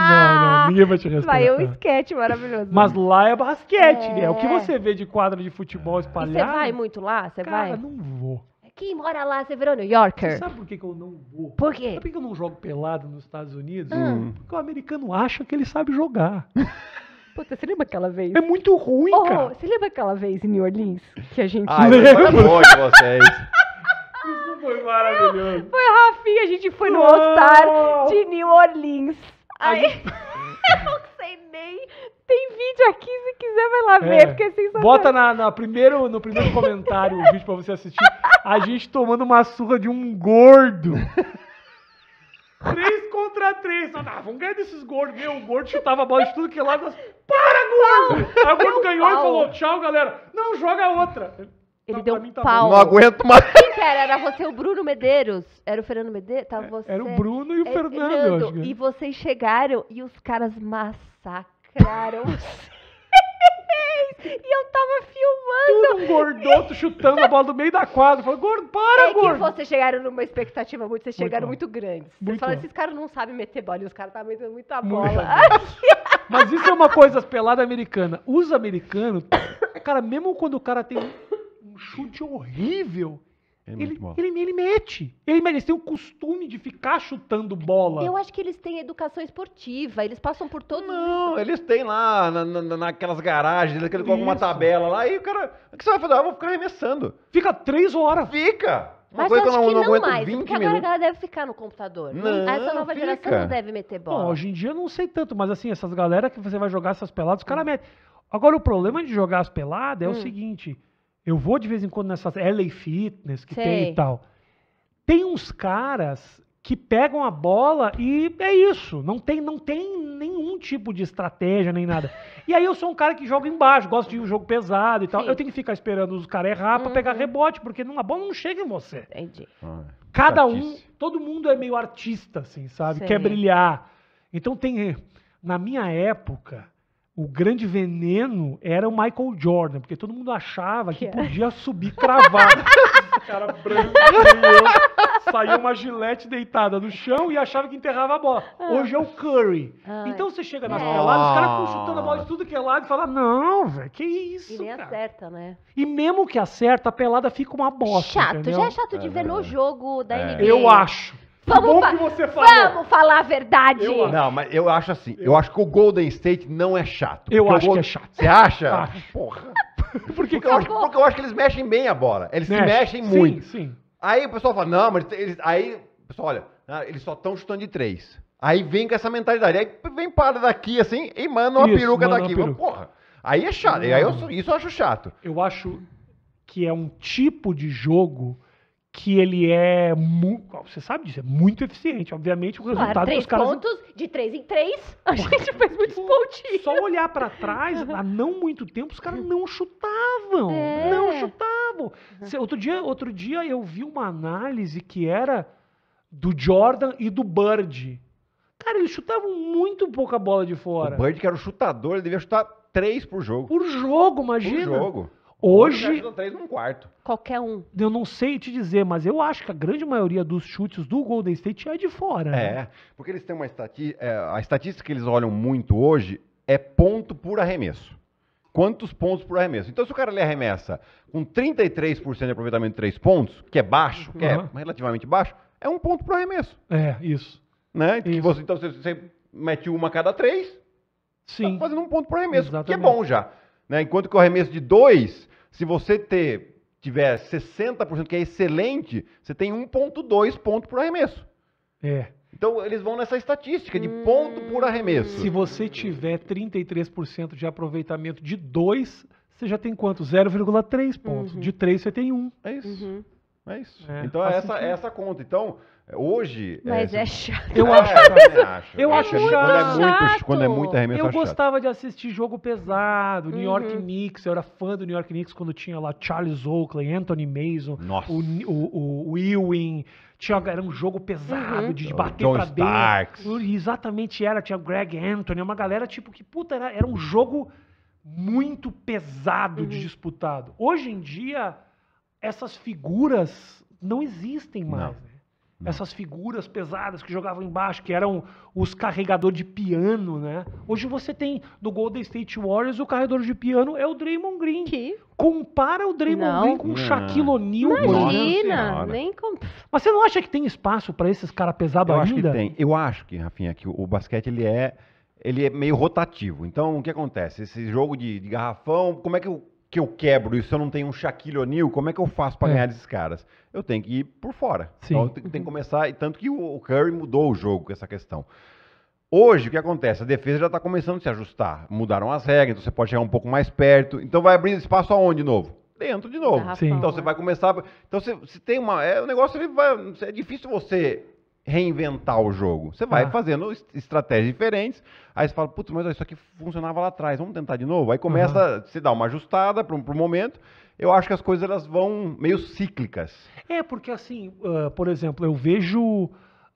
não, não, ah, ninguém vai te responder. Vai é um esquete maravilhoso. Mas lá é basquete, é. né? O que você vê de quadra de futebol espalhado... você vai muito lá? Você vai? Cara, não vou. Quem mora lá, você virou New Yorker? Você sabe por que, que eu não vou? Por quê? Sabe por que eu não jogo pelado nos Estados Unidos? Ah. Hum. Porque o americano acha que ele sabe jogar. Puta, você lembra aquela vez? É muito ruim, oh, cara. Você lembra aquela vez em New Orleans que a gente... Ah, lembra? de vocês. Isso foi maravilhoso. Foi Rafinha, a gente foi no All-Star de New Orleans. Aí. eu não sei nem. Tem vídeo aqui, se quiser, vai lá ver, é. porque é sensacional. Bota na, na primeiro, no primeiro comentário o vídeo pra você assistir. A gente tomando uma surra de um gordo. três contra três Ah, vamos ganhar desses gordos. Meu, o gordo chutava a bola de tudo que é lá. Para, gordo! Aí o gordo ganhou pau. e falou: tchau, galera. Não, joga outra. Ele deu um tá pau. Bom. Não aguento mais. Quem que era? Era você, o Bruno Medeiros? Era o Fernando Medeiros? Tá, você... Era o Bruno e o é, Fernando. Fernando. E é. vocês chegaram e os caras massacraram E eu tava filmando. Tudo um gordoto chutando a bola do meio da quadra. Falei, gordo, para, é gordo. E vocês chegaram numa expectativa muito, vocês chegaram muito, muito grandes. você vocês esses caras não sabem meter bola. E os caras estavam tá metendo muita bola. Mas isso é uma coisa pelada americana. Os americanos, cara, mesmo quando o cara tem chute horrível. Ele, ele, ele, ele, mete. Ele, têm o costume de ficar chutando bola. Eu acho que eles têm educação esportiva. Eles passam por todo Não, eles têm lá na, na, naquelas garagens, eles colocam uma tabela lá e o cara. O que você vai fazer? Ah, vou ficar arremessando. Fica três horas. Fica! Uma Mas eu acho eu não, que não, não mais, porque agora a galera deve ficar no computador. Não, Essa nova fica. geração não deve meter bola. Bom, hoje em dia eu não sei tanto, mas assim, essas galera que você vai jogar essas peladas, os caras metem. Agora, o problema de jogar as peladas é hum. o seguinte eu vou de vez em quando nessas LA Fitness que Sei. tem e tal. Tem uns caras que pegam a bola e é isso. Não tem, não tem nenhum tipo de estratégia nem nada. E aí eu sou um cara que joga embaixo, gosto de um jogo pesado e tal. Sim. Eu tenho que ficar esperando os caras errar uhum. pra pegar uhum. rebote, porque a bola não chega em você. Entendi. Ah, Cada um, todo mundo é meio artista, assim, sabe? Sim. Quer brilhar. Então tem. Na minha época, o grande veneno era o Michael Jordan, porque todo mundo achava que, que podia subir cravado. cara branco, saiu uma gilete deitada no chão e achava que enterrava a bola. Ah. Hoje é o Curry. Ah. Então você chega nas é. peladas, os caras ficam chutando a bola de tudo que é lado e fala, não, velho, que isso, E nem cara. acerta, né? E mesmo que acerta, a pelada fica uma bosta, Chato, entendeu? já é chato de é, ver no jogo da é. NBA. Eu acho. Vamos, fa vamos falar a verdade. Eu, não, mas eu acho assim. Eu, acho que o Golden State não é chato. Eu acho que é chato. Você acha? Ah, porra. porque, eu acho, porque, eu acho, que eles mexem bem a bola. Eles Mexe. se mexem muito. Sim, sim. Aí o pessoal fala, não, mas eles. Aí, pessoal, olha, né, eles só estão chutando de três. Aí vem com essa mentalidade. Aí vem para daqui assim e manda uma isso, peruca manda daqui. Uma peruca. Porra. Aí é chato. Não. Aí eu, isso eu acho chato. Eu acho que é um tipo de jogo que ele é muito. Você sabe disso, é muito eficiente. Obviamente, o resultado claro, três caras... pontos, de três em três, a gente fez muitos pontinhos. Só olhar para trás, há não muito tempo, os caras não chutavam. É. Não chutavam. Uhum. Outro, dia, outro dia eu vi uma análise que era do Jordan e do Bird. Cara, eles chutavam muito pouca bola de fora. O Bird, que era o chutador, ele devia chutar três por jogo. Por jogo, imagina. Por jogo. Hoje. Três num quarto. Qualquer um. Eu não sei te dizer, mas eu acho que a grande maioria dos chutes do Golden State é de fora. É, né? porque eles têm uma estatística. É, a estatística que eles olham muito hoje é ponto por arremesso. Quantos pontos por arremesso? Então, se o cara lhe arremessa com 33% de aproveitamento de três pontos, que é baixo, que uhum. é relativamente baixo, é um ponto por arremesso. É, isso. Né? isso. Você, então, você, você mete uma a cada três, Sim. Tá fazendo um ponto por arremesso, Exatamente. que é bom já. Né? Enquanto que o arremesso de dois se você ter, tiver 60%, que é excelente, você tem 1,2 ponto por arremesso. É. Então eles vão nessa estatística de ponto por arremesso. Se você tiver 33% de aproveitamento de 2, você já tem quanto? 0,3 pontos. Uhum. De 3 você tem 1. É isso. Uhum. É isso. É, então é essa, essa conta. Então, hoje. É, Mas é, é chato. Eu acho, eu acho. Eu acho chato. Quando é muito, quando é muito arremesso, eu é gostava chato. de assistir jogo pesado, New uhum. York Knicks. Eu era fã do New York Knicks quando tinha lá Charles Oakley, Anthony Mason, Nossa. o, o, o Ewing. Tinha, era um jogo pesado uhum. de, de bater John pra Starks. dentro. Exatamente era. Tinha Greg Anthony, uma galera tipo que, puta, era, era um jogo muito pesado uhum. de disputado. Hoje em dia essas figuras não existem mais. Não. Né? Não. Essas figuras pesadas que jogavam embaixo, que eram os carregadores de piano, né? Hoje você tem no Golden State Warriors o carregador de piano é o Draymond Green. Que? Compara o Draymond não. Green com o Shaquille O'Neal. Imagina, nem Mas você não acha que tem espaço para esses caras pesados ainda? Eu acho que tem. Eu acho que, Rafinha, que o basquete ele é ele é meio rotativo. Então, o que acontece? Esse jogo de, de garrafão, como é que o que eu quebro e se eu não tenho um Shaquille O'Neal, como é que eu faço para é. ganhar esses caras? Eu tenho que ir por fora. Sim. Então eu tenho, que começar. E tanto que o Curry mudou o jogo com essa questão. Hoje, o que acontece? A defesa já está começando a se ajustar. Mudaram as regras, então você pode chegar um pouco mais perto. Então vai abrir espaço aonde de novo? Dentro de novo. Sim. Então você né? vai começar. Então você, você tem uma. É, o negócio ele vai, é difícil você reinventar o jogo. Você vai ah. fazendo estratégias diferentes. Aí você fala, putz, mas isso aqui funcionava lá atrás, vamos tentar de novo. Aí começa uhum. se dar uma ajustada para o momento. Eu acho que as coisas elas vão meio cíclicas. É, porque assim, uh, por exemplo, eu vejo.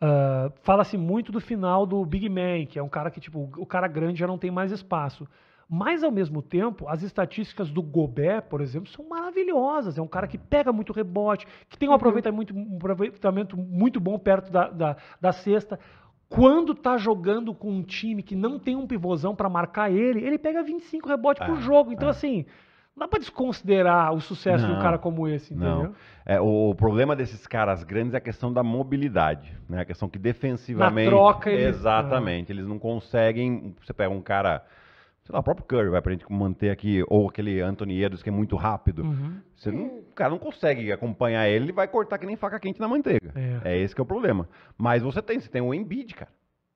Uh, Fala-se muito do final do Big Man, que é um cara que, tipo, o cara grande já não tem mais espaço. Mas, ao mesmo tempo, as estatísticas do Gobert, por exemplo, são maravilhosas. É um cara que pega muito rebote, que tem um uhum. aproveitamento, um aproveitamento muito bom perto da, da, da cesta. Quando está jogando com um time que não tem um pivôzão para marcar ele, ele pega 25 rebotes é, por jogo. Então, é. assim, não dá para desconsiderar o sucesso não, de um cara como esse, entendeu? Não. É, o problema desses caras grandes é a questão da mobilidade, né? A questão que defensivamente. Na troca, eles... Exatamente. Eles não conseguem. Você pega um cara sei lá, o próprio Curry vai pra gente manter aqui, ou aquele Anthony Edwards que é muito rápido. Uhum. Você não, o cara não consegue acompanhar ele, ele vai cortar que nem faca quente na manteiga. É, é esse que é o problema. Mas você tem, você tem o Embiid, cara.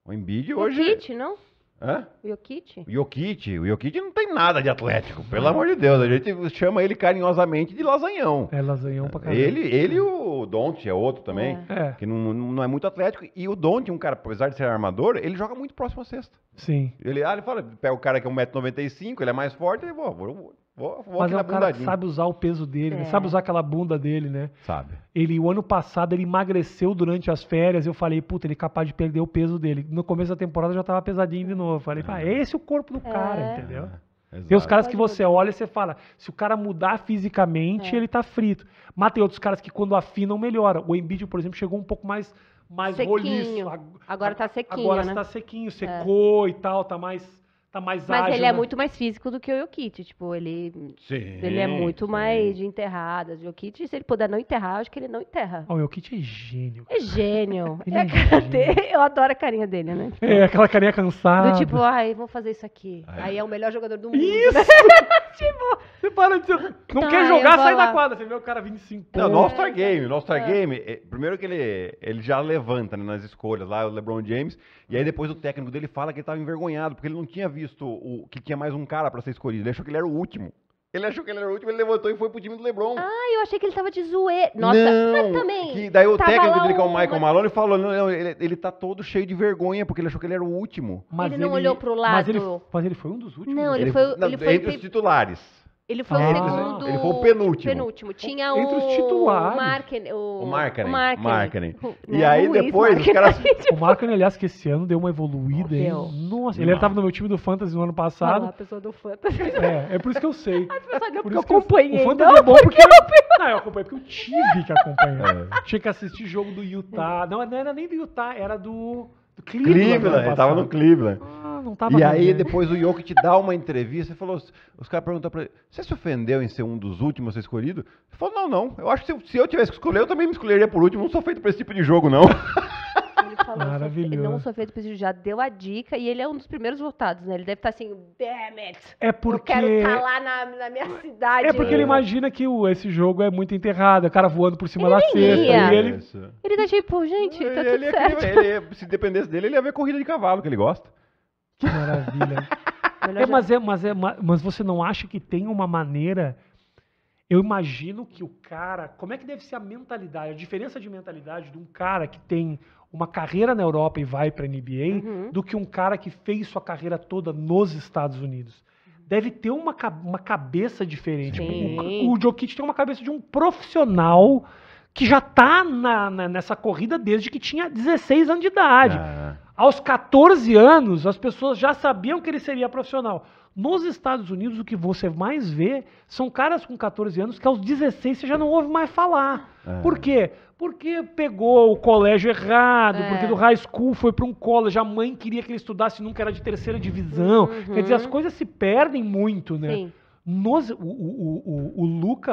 O Embiid hoje... O Embiid, não? Hã? O Jokic? O Jokic. O Jokic não tem nada de atlético, pelo amor de Deus. A gente chama ele carinhosamente de lasanhão. É, lasanhão pra caramba. Ele, ele e o Dante é outro também, é. é. que não, não é muito atlético. E o Don't, um cara, apesar de ser armador, ele joga muito próximo à cesta. Sim. Ele, ah, ele fala, pega o cara que é 1,95m, ele é mais forte, ele vou, vou, vou Vou, vou Mas é um cara que sabe usar o peso dele, né? é. né? sabe usar aquela bunda dele, né? Sabe. Ele, o ano passado, ele emagreceu durante as férias. Eu falei, puta, ele é capaz de perder o peso dele. No começo da temporada já tava pesadinho de novo. Falei, é. ah, esse é o corpo do é. cara, entendeu? Exato. É, tem os caras que você olha e você fala, se o cara mudar fisicamente, é. ele tá frito. Mas tem outros caras que quando afinam, melhora. O Embiid, por exemplo, chegou um pouco mais mais roliço. Agora tá sequinho, Agora tá né? tá sequinho, secou e tal, tá mais tá mais Mas ágil, ele é né? muito mais físico do que o Jokic, tipo, ele sim, ele é muito sim. mais de enterradas. O Jokic, se ele puder não enterrar, acho que ele não enterra. Oh, o Jokic é gênio. É gênio. Ele é, é gênio. eu adoro a carinha dele, né? Tipo, é, aquela carinha cansada. Do tipo, ai, vou fazer isso aqui. É. Aí é o melhor jogador do mundo. Isso! tipo... Você para de Não tá, quer jogar, sai lá. da quadra. Você vê o cara 25 pontos. Não, no Game, no star é. Game, é, primeiro que ele, ele já levanta né, nas escolhas lá, o LeBron James, e aí depois o técnico dele fala que ele tava envergonhado, porque ele não tinha visto visto o, que tinha mais um cara para ser escolhido. Ele achou que ele era o último. Ele achou que ele era o último, ele levantou e foi pro time do LeBron. Ah, eu achei que ele tava de zoeira. Nossa, não, mas também. Que daí o técnico dele, que é o Michael Malone, falou: não, não ele, ele, tá todo cheio de vergonha, porque ele achou que ele era o último. Mas ele, ele não olhou pro lado. Mas ele, mas ele foi um dos últimos. Não, ele, ele foi, ele foi, entre os titulares. Ele foi ah, o segundo. Ele foi o penúltimo. penúltimo. Tinha o. Entre os titulares. Marken, o, o Markkinen. O Markkinen. Né? E aí Luiz depois Marketing. o Markkinen, aliás, que esse ano deu uma evoluída, hein? Nossa, ele estava no meu time do Fantasy no ano passado. Não, a pessoa do Fantasy. É, é por isso que eu sei. As pessoas não, é por porque eu acompanhei. o Fantasy não, é bom porque. Eu... Não, eu acompanhei porque eu tive que acompanhar. É. Tinha que assistir jogo do Utah. Não, não era nem do Utah, era do. Cleveland. Cleveland, ele é, tava no Cleveland não tava E aí depois o Jokic dá uma entrevista e falou, os caras perguntam pra ele, você se ofendeu em ser um dos últimos a ser escolhido? Ele falou, não, não, eu acho que se, se eu tivesse que escolher, eu também me escolheria por último, não sou feito pra esse tipo de jogo, não. Ele falou, Maravilhoso. Ele não sou feito pra esse já deu a dica e ele é um dos primeiros votados, né? Ele deve estar tá assim, damn it, é porque... eu quero estar tá lá na, na minha é cidade. É porque ele imagina que o, esse jogo é muito enterrado, o é cara voando por cima ele da cesta. E ele... Isso. ele dá tá tipo, gente, ele, tá tudo ele, é certo. Ele, se dependesse dele, ele ia ver corrida de cavalo, que ele gosta. Que maravilha. é, mas, é, mas, é, mas você não acha que tem uma maneira. Eu imagino que o cara. Como é que deve ser a mentalidade, a diferença de mentalidade de um cara que tem uma carreira na Europa e vai para a NBA uhum. do que um cara que fez sua carreira toda nos Estados Unidos? Deve ter uma, uma cabeça diferente. Sim. O, o Jokic tem uma cabeça de um profissional que já está nessa corrida desde que tinha 16 anos de idade. Ah. Aos 14 anos, as pessoas já sabiam que ele seria profissional. Nos Estados Unidos, o que você mais vê são caras com 14 anos que aos 16 você já não ouve mais falar. Ah. Por quê? Porque pegou o colégio errado, é. porque do high school foi para um college, a mãe queria que ele estudasse nunca era de terceira divisão. Uhum. Quer dizer, as uhum. coisas se perdem muito, né? Sim. Nos, o, o, o, o Luca.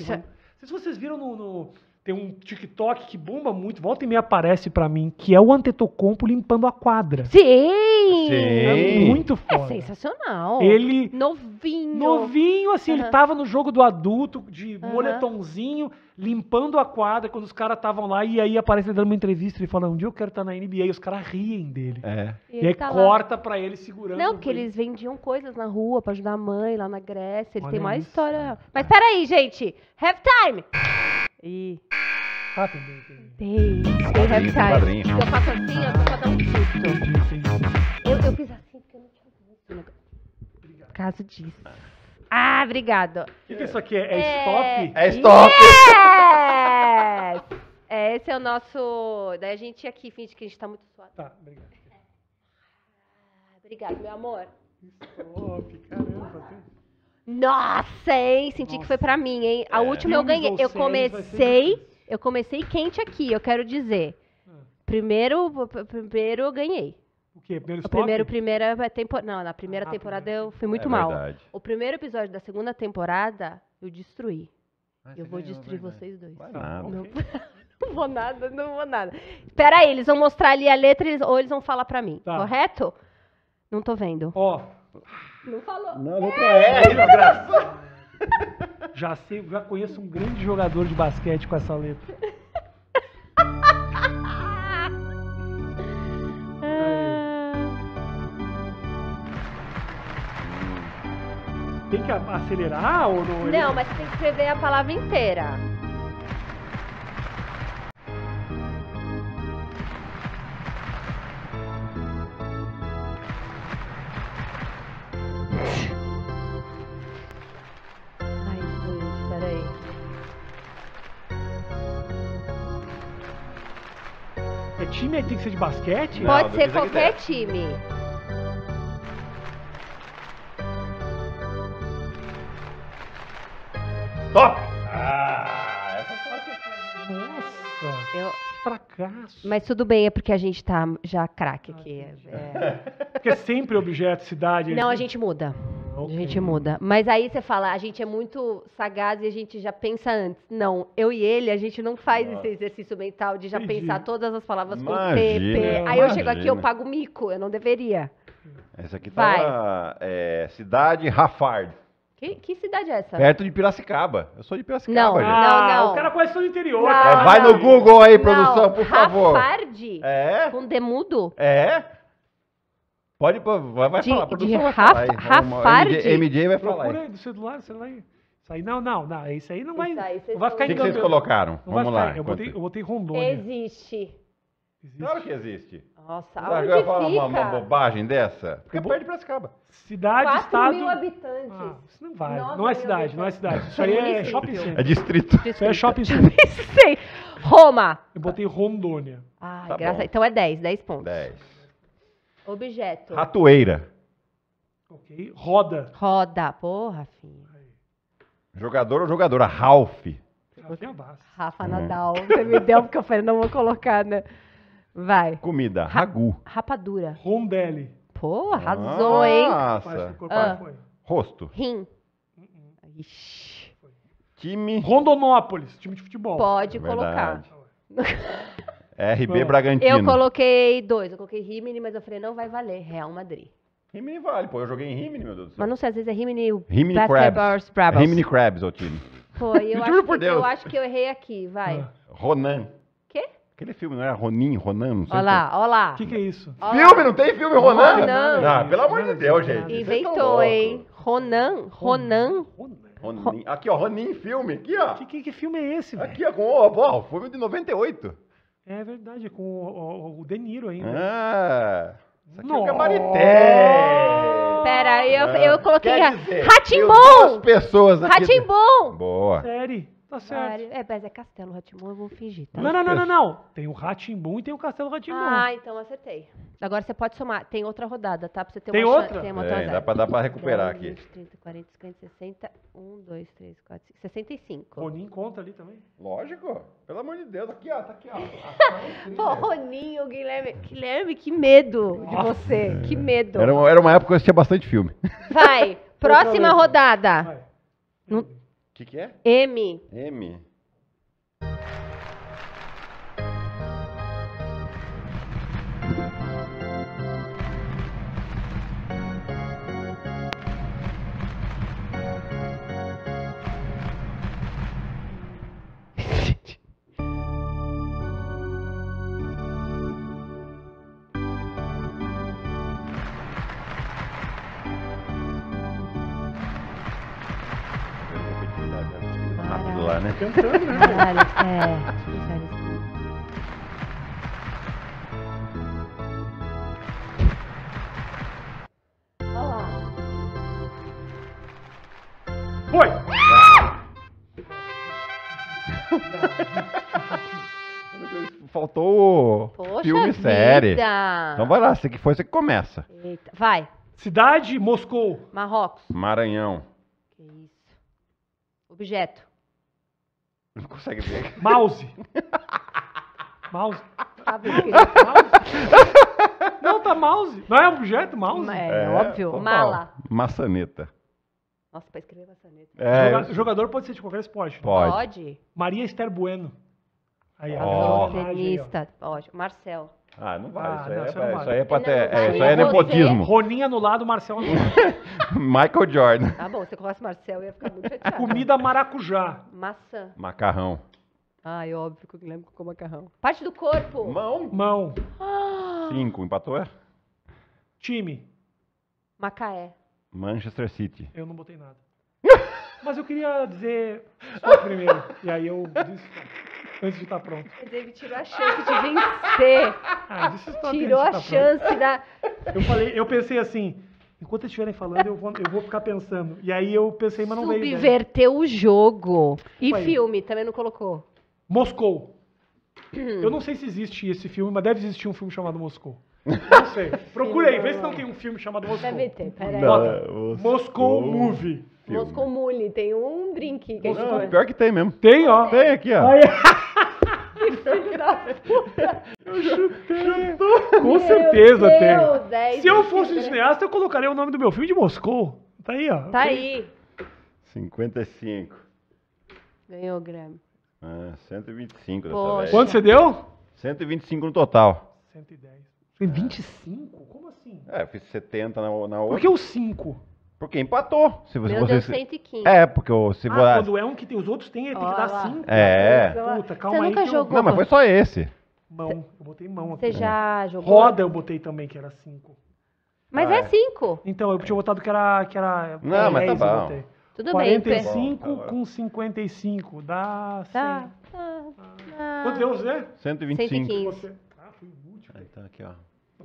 É não sei se vocês viram no, no tem um TikTok que bomba muito, volta e meia aparece para mim, que é o Antetokounmpo limpando a quadra. Sim! Sim. É muito é foda. É sensacional. Ele... Novinho. Novinho, assim, ele tava no jogo do adulto, de uhum. moletomzinho, limpando a quadra, quando os caras estavam lá, e aí aparece ele dando uma entrevista, e fala, um dia eu quero estar tá na NBA, e os caras riem dele. É. E, e aí tá corta lá. pra ele segurando. Não, porque eles vendiam coisas na rua pra ajudar a mãe lá na Grécia, ele Olha tem mais história... Mas peraí, gente! Have time! E. Ah, também, também. Tem reptile. Eu faço assim, ah. eu só dar um susto. Entendi, entendi. Eu, eu fiz assim porque eu não tinha visto. Obrigado. Caso disso. Ah, obrigado. O que, que isso aqui é? É stop? É. é stop! Yes! é, esse é o nosso. Daí a gente aqui finge que a gente tá muito suado. Tá, obrigado. Ah, obrigado, meu amor. Stop, caramba. Nossa, hein? Senti Nossa. que foi pra mim, hein? A é. última eu ganhei. Eu comecei. Eu comecei quente aqui, eu quero dizer. Ah. Primeiro, primeiro eu ganhei. O quê? Primeiro o primeiro, primeira temporada. Não, na primeira ah, temporada primeira. eu fui muito é mal. Verdade. O primeiro episódio da segunda temporada, eu destruí. Ah, eu vou ganhou, destruir vocês dois. Vai Não, não vou nada, não vou nada. Espera aí, eles vão mostrar ali a letra eles, ou eles vão falar pra mim, tá. correto? Não tô vendo. Ó. Oh. Não falou. Não, letra é, E. desgraçado. É, já sei, já conheço um grande jogador de basquete com essa letra. Tem que acelerar ou não? Não, mas tem que escrever a palavra inteira. time tem que ser de basquete? Não, Pode ser qualquer time. Top! Ah, essa é foi Nossa! Eu... Fracasso. Mas tudo bem, é porque a gente tá já craque ah, aqui. É... Porque é sempre objeto, cidade. Não, é a gente muda. Okay. Ah, a gente muda. Mas aí você fala, a gente é muito sagaz e a gente já pensa antes. Não, eu e ele, a gente não faz esse exercício mental de já Entendi. pensar todas as palavras imagina, com TP. Aí imagina. eu chego aqui, eu pago mico, eu não deveria. Essa aqui tá é, cidade Rafard. Que, que, cidade é essa? Perto de Piracicaba. Eu sou de Piracicaba, não, gente. Ah, não, não. Ah, o cara conhece todo o interior. Não, vai no Google aí, produção, não. por favor. Rafard? É? Com demudo? É? Pode, vai, vai de, falar. De Rafa, vai falar, Rafardi. MJ, MJ vai falar. Procura aí do celular, você vai... Isso aí não, não, não. Isso aí não vai. Isso aí, não vai ficar O que, vocês colocaram? Não Vamos lá. Eu botei, eu botei Rondônia. Existe. existe. Claro que existe. Nossa, Agora onde vai falar uma, uma, bobagem dessa? Porque Bo... perde Piracicaba. Cidade, 4 estado. mil habitantes. Ah, isso não vai. Não é cidade, não é cidade. Isso aí é shopping center. É distrito. distrito. Isso aí é shopping center. Roma. Eu botei Rondônia. Ah, tá graças. Então é 10, 10 pontos. 10. Objeto. Ratoeira. Ok. Roda. Roda, porra, filho. Jogador ou jogadora? Ralph. Rafinha Bastos. Rafa é hum. Nadal. Você me deu porque eu falei, não vou colocar, né? Vai. Comida. Ragu. Rapadura. Rondelli. Pô, ah, arrasou, hein? Nossa. Ah. Rosto. Rim. Uhum. Ixi. Time. Rondonópolis, time de futebol. Pode é Verdade. colocar. Tá RB Bom, Bragantino. Eu coloquei dois. Eu coloquei Rimini, mas eu falei, não vai valer. Real Madrid. Rimini vale, pô. Eu joguei em Rimini, meu Deus do céu. Mas não sei, às vezes é Rimini... Rimini Crabs. Brabbles. É Rimini Crabs é o time. Pô, eu, acho que, eu acho que eu errei aqui, vai. Ah. Ronan. Quê? Aquele filme, não era Ronin, Ronan, não sei. Olha lá, olha lá. O que, que é isso? Olá. Filme, não tem filme Ronan? Ronan. Não, ah, pelo amor de Deus, gente. Inventou, hein? Ronan, Ronan. Ronin. Aqui, ó, Ronin filme. Aqui, ó. Que, que, que filme é esse, velho? Aqui, ó, com o oh, oh, filme de 98. É verdade, com o, o, o De Niro ainda. Ah, isso aqui Nossa. é o gabarité. Pera, eu, eu ah. coloquei Quer dizer, Ratimbom! As pessoas aqui. Ratimbom! Boa. Série. Tá certo. É, mas é Castelo Ratimbu, eu vou fingir, tá? Não, não, não, não, não. Tem o Ratimbu e tem o Castelo Ratimbu. Ah, então acertei. Agora você pode somar. Tem outra rodada, tá? Pra você ter Tem uma outra? Tem outra? É, dá pra, dá pra recuperar aqui. 30, 40, 50, 60. 1, 2, 3, 4, 5. 65. Roninho conta ali também. Lógico. Pelo amor de Deus. Aqui, ó. Tá aqui, ó. Pô, Roninho, Guilherme. Guilherme, que medo de você. Que é. medo. Era, uma- era uma época que eu assistia bastante filme. Vai, próxima rodada. Vai. Não- que, que é? M. M. cantando, né? Várias, é, várias. Foi! Faltou Poxa filme vida. série. Então vai lá, você que foi, você que começa. Eita, vai. Cidade, Moscou. Marrocos. Maranhão. Que isso. Objeto. Não consegue ver. Mouse. mouse. Tá vendo? mouse. Não, tá mouse. Não é objeto, mouse? É, é óbvio. Total. Mala. Maçaneta. Nossa, pra escrever maçaneta. É, Joga eu... Jogador pode ser de qualquer esporte. Pode. pode. Maria Esther Bueno. Aí, oh. Tenista. Ótimo. Marcel. Ah, não vai. Ah, isso, não, é aí, é, não é, isso aí é, é, isso aí é nepotismo. Roninha anulado, Marcel anulado. Michael Jordan. Ah, bom, você conhece Marcel, ia ficar muito chateado. Comida maracujá. Maçã. Macarrão. Ai, óbvio que eu que eu colocou macarrão. Parte do corpo. Mão. Mão. Ah. Cinco, empatou, é? Time. Macaé. Manchester City. Eu não botei nada. Mas eu queria dizer só primeiro. E aí eu antes de estar tá pronto. O David tirou a chance de vencer. Ah, deixa eu tirou a tá chance pronto. da. Eu falei, eu pensei assim. Enquanto eles estiverem falando, eu vou, eu vou ficar pensando. E aí eu pensei, mas não Subverteu veio. Subverteu o jogo. E Ué, filme, também não colocou? Moscou. Hum. Eu não sei se existe esse filme, mas deve existir um filme chamado Moscou. Não sei. Procura aí, vê se não tem um filme chamado Moscou. Deve ter, peraí. Bota. É Moscou, Moscou Movie. Filme. Moscou Mule, tem um drink. Que Moscou, gente... Pior que tem mesmo. Tem, ó. Tem aqui, ó. Aí. da puta. Eu chutei. Chutou. Com certeza Deus, tem. Se eu fosse um cineasta, eu colocaria o nome do meu filme de Moscou. Tá aí, ó. Tá aí. 55. Ganhou o Grammy. É, ah, 125 Poxa. dessa Quanto você deu? 125 no total. 110. Foi 25? É. Como assim? É, eu fiz 70 na, na outra. Por que o 5? Porque empatou. Se você, Meu Deus, 115. É, porque o, se ah, quando é um que tem os outros, tem, tem que dar 5. É. Puta, calma você aí. Nunca jogou. Não, mas foi só esse. Mão, eu botei mão aqui. Você já é. jogou? Roda eu botei também, que era 5. Mas é ah, é 5. Então, eu tinha botado que era. Que era não, mas é tá bom. Tudo 45 bem, com 55, dá 100. Tá. Ah, Quanto deu você? 125. 115. Você... Ah, fui Aí tá aqui, ó.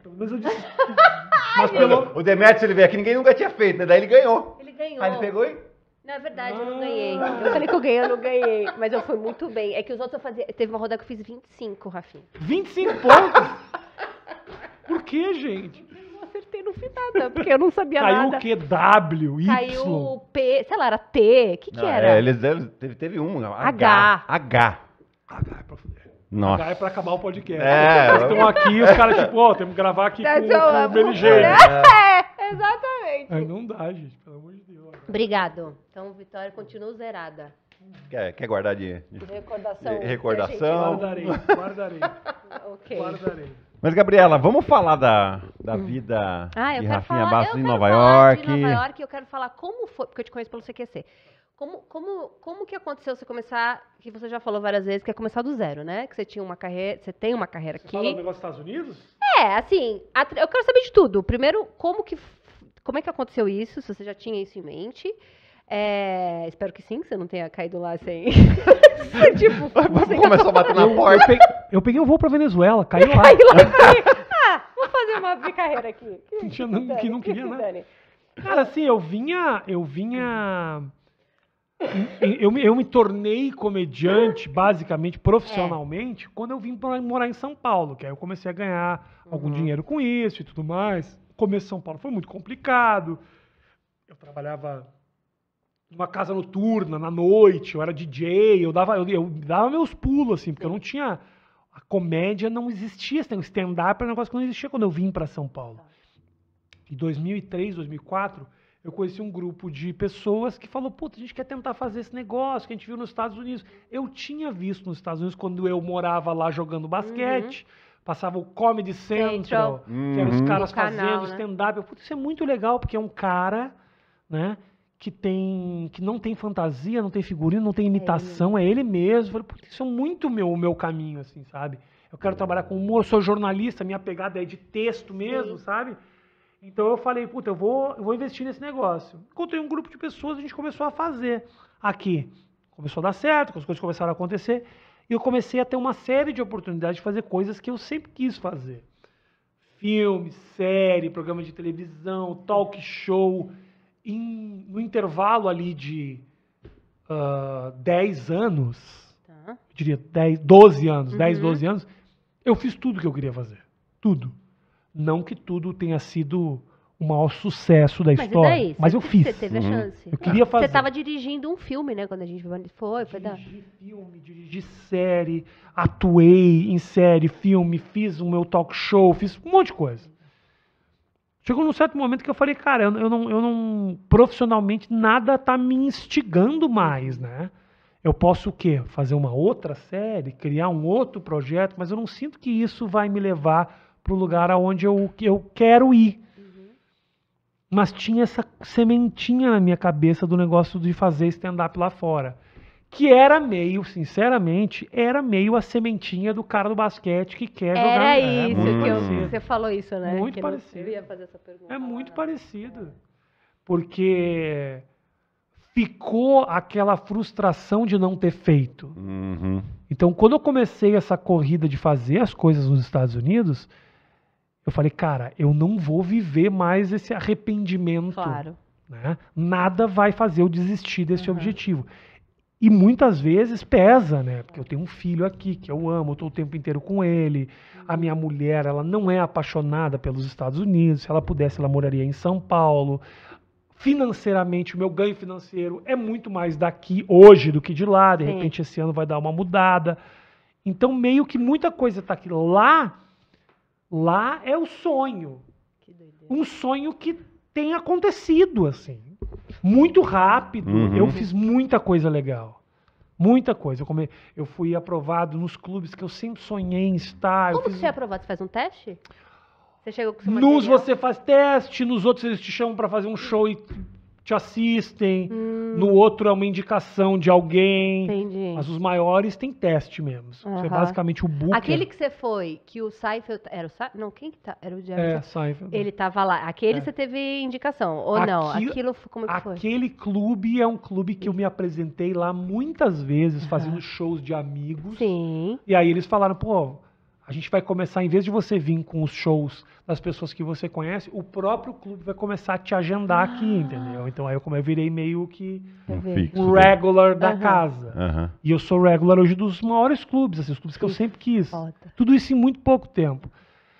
Pelo menos eu disse. Mas pelo... O Demetrius, ele veio aqui, ninguém nunca tinha feito, né? Daí ele ganhou. Ele ganhou. Aí ele pegou e... Não, é verdade, eu não ah. ganhei. Eu falei que eu ganhei, eu não ganhei. Mas eu fui muito bem. É que os outros eu fazia... Teve uma rodada que eu fiz 25, Rafinha. 25 pontos? Por que, gente? Eu não acertei, não fiz nada, porque eu não sabia Caiu nada. Caiu o quê? W, Y? Caiu P, sei lá, era T, o que que não, era? É, eles, teve, teve um, H. H. H. H é pra fuder. Nossa. Cai é pra acabar o podcast. É, Eles estão aqui, os caras, tipo, ó, oh, temos que gravar aqui That's tá com, com o BLG. Né? É. exatamente. Aí é, não dá, gente, pelo amor de Deus. Obrigado. Então, Vitória continua zerada. Quer, quer guardar de, de recordação? recordação. Guardarei, guardarei. Guardarei. Mas, Gabriela, vamos falar da, da vida ah, de Rafinha falar, Bastos em Nova York. De Nova York, eu quero falar como foi, porque eu te conheço pelo CQC. Como, como, como que aconteceu você começar, que você já falou várias vezes, que é começar do zero, né? Que você tinha uma carreira, você tem uma carreira você aqui. Falou um negócio dos Estados Unidos? É, assim, eu quero saber de tudo. Primeiro, como que como é que aconteceu isso? Se você já tinha isso em mente? É, espero que sim, que você não tenha caído lá sem. tipo, sem começou a bater na porta. Eu peguei, eu peguei um voo pra Venezuela, caiu lá. Caiu lá ah, vou fazer uma carreira aqui. Que, que, não, que não queria, que né? Cara, assim, eu vinha. Eu vinha eu, eu me tornei comediante, basicamente, profissionalmente, é. quando eu vim morar em São Paulo, que aí eu comecei a ganhar algum uhum. dinheiro com isso e tudo mais. O começo de São Paulo foi muito complicado. Eu trabalhava numa casa noturna, na noite, eu era DJ, eu dava, eu, eu dava meus pulos, assim, porque eu não tinha. A comédia não existia, tem assim, stand-up, era um negócio que não existia quando eu vim para São Paulo. Em 2003, 2004 eu conheci um grupo de pessoas que falou, puta, a gente quer tentar fazer esse negócio que a gente viu nos Estados Unidos. Eu tinha visto nos Estados Unidos quando eu morava lá jogando basquete. Uhum. Passava o Comedy Central, Central. Uhum. que eram os uhum. caras canal, fazendo né? stand-up. Puta, isso é muito legal, porque é um cara, né, que tem que não tem fantasia, não tem figurino, não tem imitação, é ele mesmo. É ele mesmo. Eu falei, isso é muito meu, o meu caminho, assim, sabe? Eu quero trabalhar com humor, sou jornalista, minha pegada é de texto mesmo, Sim. sabe? Então eu falei, puta, eu vou, eu vou investir nesse negócio. Encontrei um grupo de pessoas, a gente começou a fazer aqui. Começou a dar certo, as coisas começaram a acontecer. E eu comecei a ter uma série de oportunidades de fazer coisas que eu sempre quis fazer. Filme, série, programa de televisão, talk show. Em, no intervalo ali de uh, ah, 10 anos, tá. eu diria 10, 12 anos, uhum. 10, 12 anos, eu fiz tudo que eu queria fazer. Tudo. Não que tudo tenha sido o maior sucesso da mas história. Daí? Mas eu fiz. Você teve a uhum. chance. Eu queria fazer. Você estava dirigindo um filme, né? Quando a gente foi, foi da. Dirigi filme, dirigi série, atuei em série, filme, fiz o meu talk show, fiz um monte de coisa. Chegou num certo momento que eu falei, cara, eu, não, eu não. Profissionalmente nada tá me instigando mais, né? Eu posso o quê? Fazer uma outra série, criar um outro projeto, mas eu não sinto que isso vai me levar para o lugar aonde eu, eu quero ir. Uhum. Mas tinha essa sementinha na minha cabeça do negócio de fazer stand-up lá fora. Que era meio, sinceramente, era meio a sementinha do cara do basquete que quer era jogar. Era isso, é, que eu, você falou isso, né? Muito que parecido. fazer essa pergunta, é muito parecido. Porque ficou aquela frustração de não ter feito. Uhum. Então, quando eu comecei essa corrida de fazer as coisas nos Estados Unidos, eu falei, cara, eu não vou viver mais esse arrependimento. Claro. Né? Nada vai fazer eu desistir desse uhum. objetivo. E muitas vezes pesa, né? Porque eu tenho um filho aqui que eu amo, estou o tempo inteiro com ele. A minha mulher, ela não é apaixonada pelos Estados Unidos. Se ela pudesse, ela moraria em São Paulo. Financeiramente, o meu ganho financeiro é muito mais daqui hoje do que de lá. De Sim. repente, esse ano vai dar uma mudada. Então, meio que muita coisa está aqui lá Lá é o sonho. Um sonho que tem acontecido, assim. Muito rápido. Uhum. Eu fiz muita coisa legal. Muita coisa. Eu, come... eu fui aprovado nos clubes que eu sempre sonhei em estar. Como fiz... você é aprovado? Você faz um teste? Você chegou com Nos você faz teste, nos outros eles te chamam para fazer um show e te assistem, hum. no outro é uma indicação de alguém. Entendi. Mas os maiores tem teste mesmo. você É basicamente o book. Aquele que você foi, que o Seifeld. Era o Seifeld? Não, quem que tá? Era o Jeremy. É, Seifeld. Ele tava lá. Aquele é. você teve indicação, ou Aqui, não? Aquilo, como que foi? Aquele clube é um clube que eu me apresentei lá muitas vezes, fazendo shows de amigos. Sim. E aí eles falaram, pô a gente vai começar, em vez de você vir com os shows das pessoas que você conhece, o próprio clube vai começar a te agendar ah. aqui, entendeu? Então aí eu, como eu virei meio que um fixo, né? regular né? da uhum. casa. Uhum. E eu sou regular hoje dos maiores clubes, assim, os clubes que eu sempre quis. Foda. Tudo isso em muito pouco tempo.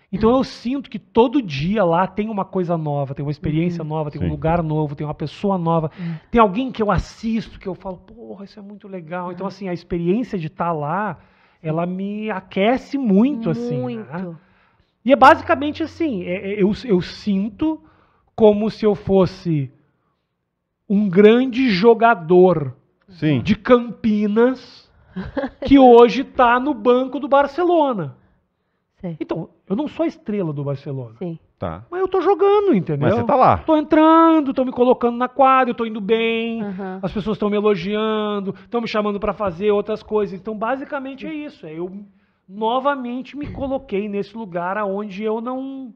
Então eu sinto que todo dia lá tem uma coisa nova, tem uma experiência uhum. nova, tem Sim. um lugar novo, tem uma pessoa nova, uhum. tem alguém que eu assisto, que eu falo, porra, isso é muito legal. Uhum. Então, assim, a experiência de estar tá lá ela me aquece muito, muito. assim. Né? E é basicamente assim, é, é, eu, eu sinto como se eu fosse um grande jogador Sim. de Campinas que hoje está no banco do Barcelona. Sim. Então, eu não sou a estrela do Barcelona. Sim. Tá. Mas eu tô jogando, entendeu? Mas você tá lá. Tô entrando, tô me colocando na quadra, eu tô indo bem, uhum. as pessoas estão me elogiando, estão me chamando para fazer outras coisas. Então, basicamente é isso. É eu novamente me coloquei nesse lugar aonde eu não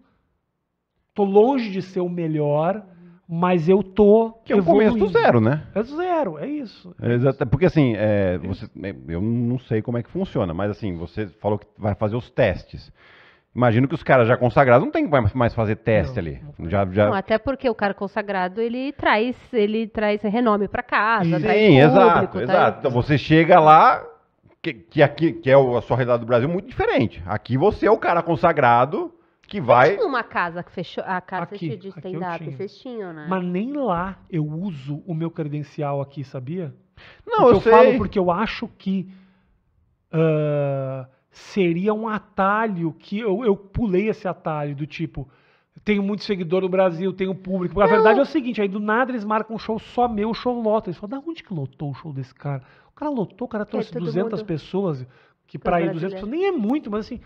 tô longe de ser o melhor, mas eu tô. Que é o começo do zero, né? É zero, é isso. É Exato, é porque assim, é, é você, é, eu não sei como é que funciona, mas assim, você falou que vai fazer os testes. Imagino que os caras já consagrados não tem mais fazer teste não. ali. Já, já... Não, até porque o cara consagrado, ele traz, ele traz renome para casa, Sim, público, exato, exato. Então você chega lá, que, que aqui que é a sua realidade do Brasil muito diferente. Aqui você é o cara consagrado que vai. Você tinha uma casa que fechou, a casa aqui, de stand-up, vocês tinham, né? Mas nem lá eu uso o meu credencial aqui, sabia? Não, porque eu, eu sei. falo porque eu acho que uh, seria um atalho que eu, eu pulei esse atalho do tipo. Tenho muito seguidor no Brasil, tenho público. Porque a verdade é o seguinte, aí do nada eles marcam um show só meu, o show lota. Eles falam, da onde que lotou o show desse cara? O cara lotou, o cara é, trouxe é, 200 mundo. pessoas, que para ir 200 pessoas nem é muito, mas assim,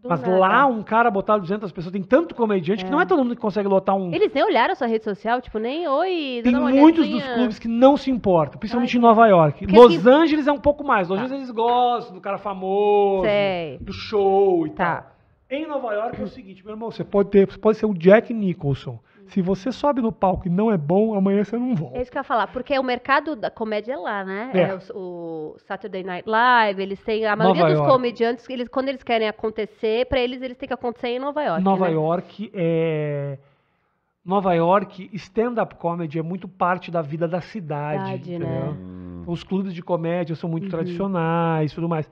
do Mas nada. lá, um cara botar 200 pessoas, tem tanto comediante é. que não é, é todo mundo que consegue lotar um. Eles nem olharam a sua rede social, tipo, nem oi. Tem muitos dos clubes que não se importam, principalmente Ai. em Nova York. Que Los que... Angeles é um pouco mais. Los tá. Angeles eles gostam do cara famoso, Sei. do show e tá. tal. Em Nova York é o seguinte, meu irmão, você pode ter, você pode ser o Jack Nicholson se você sobe no palco e não é bom, amanhã você não volta. É isso que eu ia falar, porque o mercado da comédia é lá, né? É, é o, o, Saturday Night Live, eles têm. A maioria Nova dos York. comediantes, eles, quando eles querem acontecer, para eles, eles têm que acontecer em Nova York. Nova né? York é. Nova York, stand-up comedy é muito parte da vida da cidade. cidade né? Hum. Então, os clubes de comédia são muito uhum. tradicionais e tudo mais.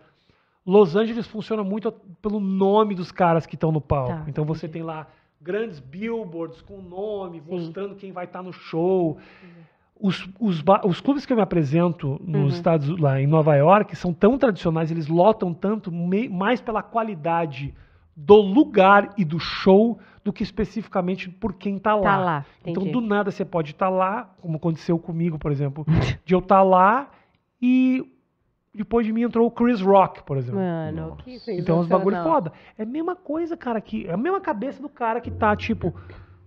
Los Angeles funciona muito pelo nome dos caras que estão no palco. Tá, então você tem lá grandes billboards com nome, Sim. mostrando quem vai estar tá no show. Uhum. Os, os, os, clubes que eu me apresento nos uhum. Estados lá em Nova York são tão tradicionais, eles lotam tanto mais pela qualidade do lugar e do show do que especificamente por quem está lá. Tá lá então do nada você pode estar tá lá, como aconteceu comigo, por exemplo, de eu estar tá lá e depois de mim entrou o Chris Rock, por exemplo. Mano, Nossa. que coisa. Então, os é bagulho foda. É a mesma coisa, cara, que. É a mesma cabeça do cara que tá, tipo.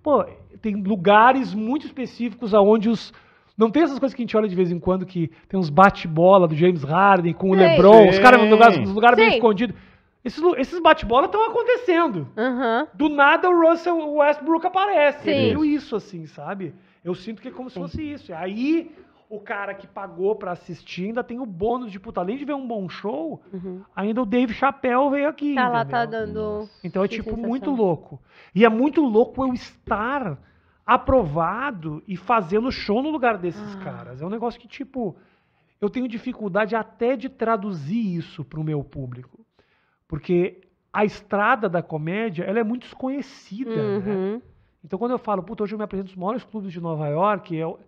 Pô, tem lugares muito específicos aonde os. Não tem essas coisas que a gente olha de vez em quando que tem uns bate-bola do James Harden com Sim. o LeBron, Sim. os caras nos lugares lugar bem escondidos. Esses, esses bate-bola estão acontecendo. Uhum. Do nada o Russell Westbrook aparece. Sim. Eu isso, assim, sabe? Eu sinto que é como Sim. se fosse isso. Aí o cara que pagou para assistir ainda tem o bônus de, puta, além de ver um bom show, uhum. ainda o Dave Chappelle veio aqui. Tá entendeu? lá, tá dando. Então é, tipo, sensação. muito louco. E é muito louco eu estar aprovado e fazendo show no lugar desses ah. caras. É um negócio que, tipo, eu tenho dificuldade até de traduzir isso pro meu público. Porque a estrada da comédia, ela é muito desconhecida, né? uhum. né? Então, quando eu falo, puta, hoje eu me apresento nos maiores clubes de Nova York, eu,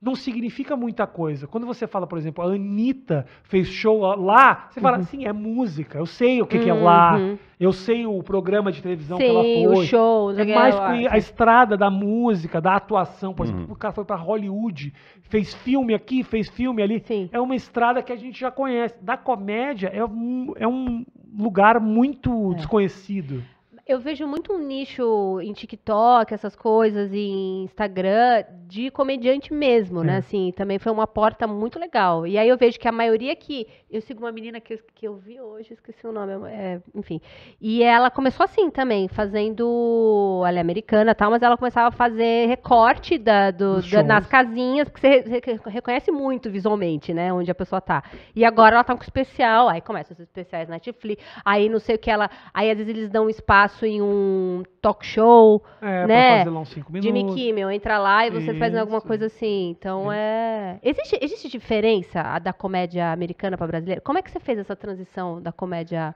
não significa muita coisa. Quando você fala, por exemplo, a Anitta fez show lá, você fala, uhum. sim, é música, eu sei o que, uhum. que é uhum. lá, eu sei o programa de televisão Sim, que ela foi. É o show. É mais a estrada da música, da atuação. Por uhum. exemplo, o cara foi para Hollywood, fez filme aqui, fez filme ali. Sim. É uma estrada que a gente já conhece. Da comédia, é um, é um lugar muito é. desconhecido. Eu vejo muito um nicho em TikTok, essas coisas, em Instagram, de comediante mesmo, né? é. né? Assim, também foi uma porta muito legal. E aí eu vejo que a maioria que. Eu sigo uma menina que eu, que eu vi hoje, esqueci o nome, é, enfim. E ela começou assim também, fazendo. Ela é americana e tal, mas ela começava a fazer recorte da, do, da, nas casinhas, porque você reconhece muito visualmente, né? Onde a pessoa tá. E agora ela tá com especial, aí começa os especiais Netflix, aí não sei o que ela. Aí às vezes eles dão espaço espaço em um talk show, é, né? Pra fazer lá uns minutos. Jimmy Kimmel, entra lá e você Isso. faz alguma coisa assim. Então é. é... Existe, existe diferença da comédia americana para brasileira? Como é que você fez essa transição da comédia?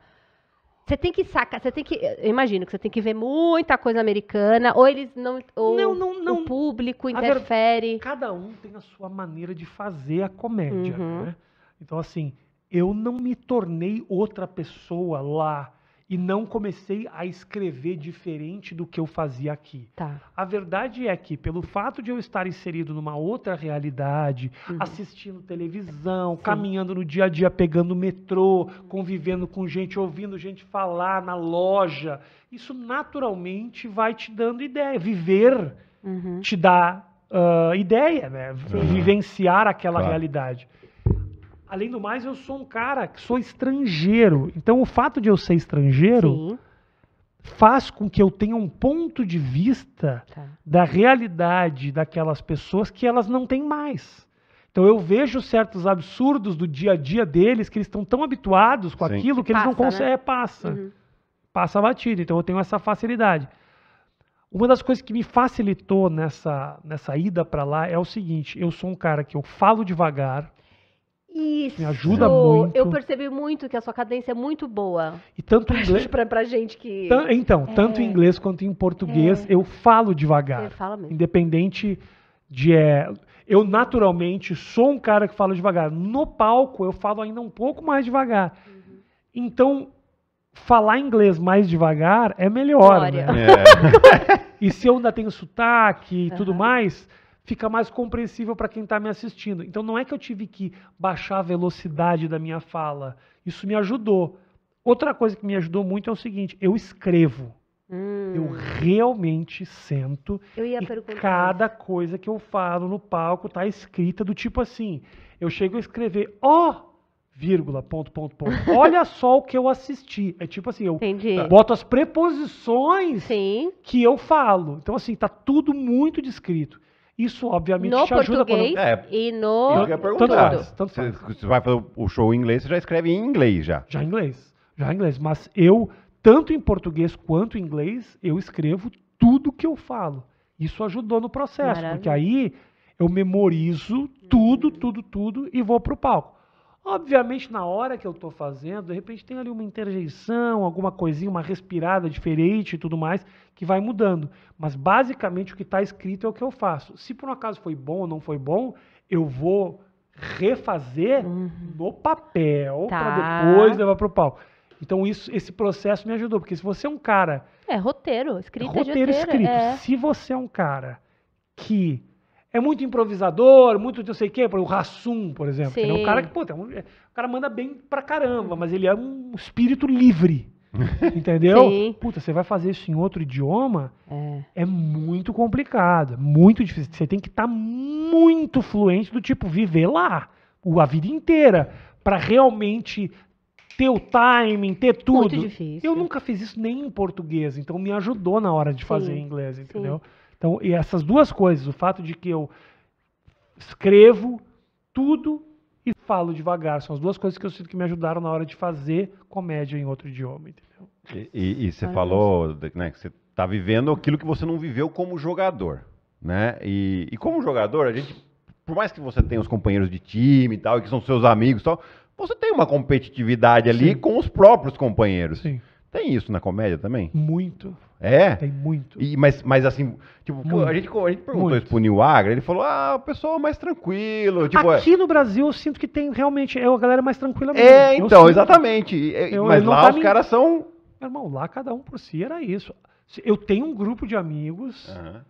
Você tem que sacar, você tem que. Eu imagino que você tem que ver muita coisa americana, ou eles não. Ou não, não, não. o público interfere. Agora, cada um tem a sua maneira de fazer a comédia, uhum. né? Então, assim, eu não me tornei outra pessoa lá e não comecei a escrever diferente do que eu fazia aqui. Tá. A verdade é que, pelo fato de eu estar inserido numa outra realidade, uhum. assistindo televisão, Sim. caminhando no dia a dia, pegando metrô, convivendo com gente, ouvindo gente falar na loja, isso naturalmente vai te dando ideia. Viver uhum. te dá uh, ideia, né? Uhum. Vivenciar aquela claro. realidade. Além do mais, eu sou um cara que sou estrangeiro. Então, o fato de eu ser estrangeiro Sim. faz com que eu tenha um ponto de vista tá. da realidade daquelas pessoas que elas não têm mais. Então eu vejo certos absurdos do dia a dia deles que eles estão tão habituados com Sim. aquilo que passa, eles não conseguem. Né? É, passa. Uhum. Passa batido. Então eu tenho essa facilidade. Uma das coisas que me facilitou nessa, nessa ida para lá é o seguinte: eu sou um cara que eu falo devagar, isso. Me ajuda muito. Eu percebi muito que a sua cadência é muito boa. E tanto em inglês. Gente, pra, pra gente que. então, é. tanto em inglês quanto em português, é. eu falo devagar. Você fala mesmo. Independente de. É, eu naturalmente sou um cara que fala devagar. No palco, eu falo ainda um pouco mais devagar. Uhum. Então, falar inglês mais devagar é melhor. Né? É. e se eu ainda tenho sotaque e uhum. tudo mais fica mais compreensível para quem está me assistindo. Então não é que eu tive que baixar a velocidade da minha fala. Isso me ajudou. Outra coisa que me ajudou muito é o seguinte: eu escrevo. Hum. Eu realmente sento eu ia e cada isso. coisa que eu falo no palco tá escrita do tipo assim. Eu chego a escrever, ó, oh, vírgula, ponto, ponto, ponto. Olha só o que eu assisti. É tipo assim, eu Entendi. boto as preposições Sim. que eu falo. Então, assim, tá tudo muito descrito. Isso, obviamente, no te ajuda. Quando... É, e no. português. faz, tanto Você, você vai fazer o show em inglês, você já escreve em inglês já. Já em inglês. Já em inglês. Mas eu, tanto em português quanto em inglês, eu escrevo tudo que eu falo. Isso ajudou no processo, Maravilha. porque aí eu memorizo tudo, uhum. tudo, tudo e vou para o palco. Obviamente, na hora que eu estou fazendo, de repente tem ali uma interjeição, alguma coisinha, uma respirada diferente e tudo mais, que vai mudando. Mas basicamente o que está escrito é o que eu faço. Se por um acaso foi bom ou não foi bom, eu vou refazer uhum. no papel tá. para depois levar para o pau. Então isso, esse processo me ajudou, porque se você é um cara. É, roteiro, escrita roteiro, roteiro. escrito. É. Se você é um cara que é muito improvisador, muito não sei o quê, o Rassum, por exemplo. É um cara que, pô, é um, é, o cara manda bem pra caramba, mas ele é um espírito livre. entendeu? Sim. Puta, você vai fazer isso em outro idioma, é, é muito complicado, é muito difícil. Você tem que estar tá muito fluente do tipo viver lá a vida inteira para realmente ter o timing, ter tudo. Muito difícil. Eu nunca fiz isso nem em português, então me ajudou na hora de fazer em inglês, entendeu? Sim. Então, e essas duas coisas, o fato de que eu escrevo tudo e falo devagar, são as duas coisas que eu sinto que me ajudaram na hora de fazer comédia em outro idioma, entendeu? E, e, e você Ai, falou né, que você está vivendo aquilo que você não viveu como jogador, né? E, e como jogador, a gente, por mais que você tenha os companheiros de time e tal, que são seus amigos e tal, você tem uma competitividade ali Sim. com os próprios companheiros. Sim. Tem isso na comédia também? Muito. É? Tem muito. E, mas, mas assim, tipo, a gente, a gente perguntou muito. isso pro Nil Agra, ele falou, ah, o pessoal é mais tranquilo. Tipo, Aqui é no Brasil eu sinto que tem realmente, é a galera mais tranquila é, mesmo. É, então, exatamente. Eu, mas lá tá os caras são... Meu irmão, lá cada um por si era isso. Eu tenho um grupo de amigos, uhum.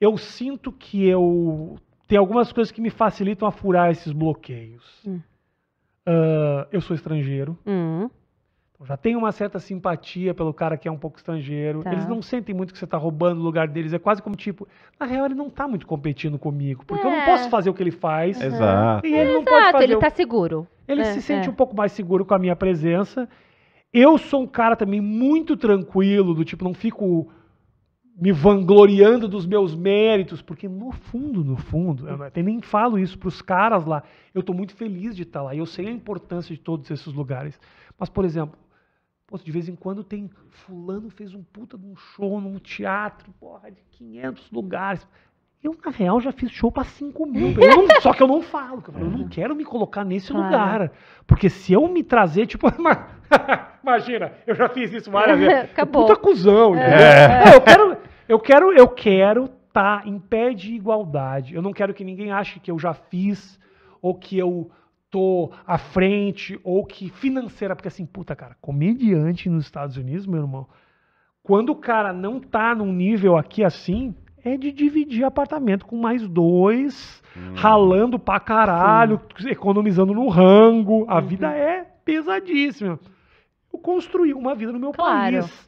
eu sinto que eu... Tem algumas coisas que me facilitam a furar esses bloqueios. Uh, eu sou estrangeiro. Hum. Então, já tem uma certa simpatia pelo cara que é um pouco estrangeiro. Tá. Eles não sentem muito que você está roubando o lugar deles. É quase como tipo, na real ele não está muito competindo comigo, porque é. eu não é. posso fazer o que ele faz. Uhum. Exato. E ele não Exato, pode fazer. Ele está o... Tá seguro. Ele é, se sente é. um pouco mais seguro com a minha presença. Eu sou um cara também muito tranquilo, do tipo, não fico me vangloriando dos meus méritos, porque no fundo, no fundo, eu até nem falo isso para os caras lá. Eu estou muito feliz de estar tá lá e eu sei a importância de todos esses lugares. Mas, por exemplo, Pô, de vez em quando tem fulano fez um puta de um show num teatro, porra, de 500 lugares. Eu, na real, já fiz show para 5 mil. Eu não, só que eu não falo. Eu, falo, eu não é. quero me colocar nesse claro. lugar. Porque se eu me trazer, tipo, imagina, eu já fiz isso várias vezes. Acabou. Puta cuzão. É. É, eu quero, eu quero, eu quero tá em pé de igualdade. Eu não quero que ninguém ache que eu já fiz ou que eu tô à frente ou que financeira, porque assim, puta, cara, comediante nos Estados Unidos, meu irmão, quando o cara não tá num nível aqui assim, é de dividir apartamento com mais dois, hum. ralando pra caralho, Sim. economizando no rango. A uhum. vida é pesadíssima. Eu construí uma vida no meu claro. país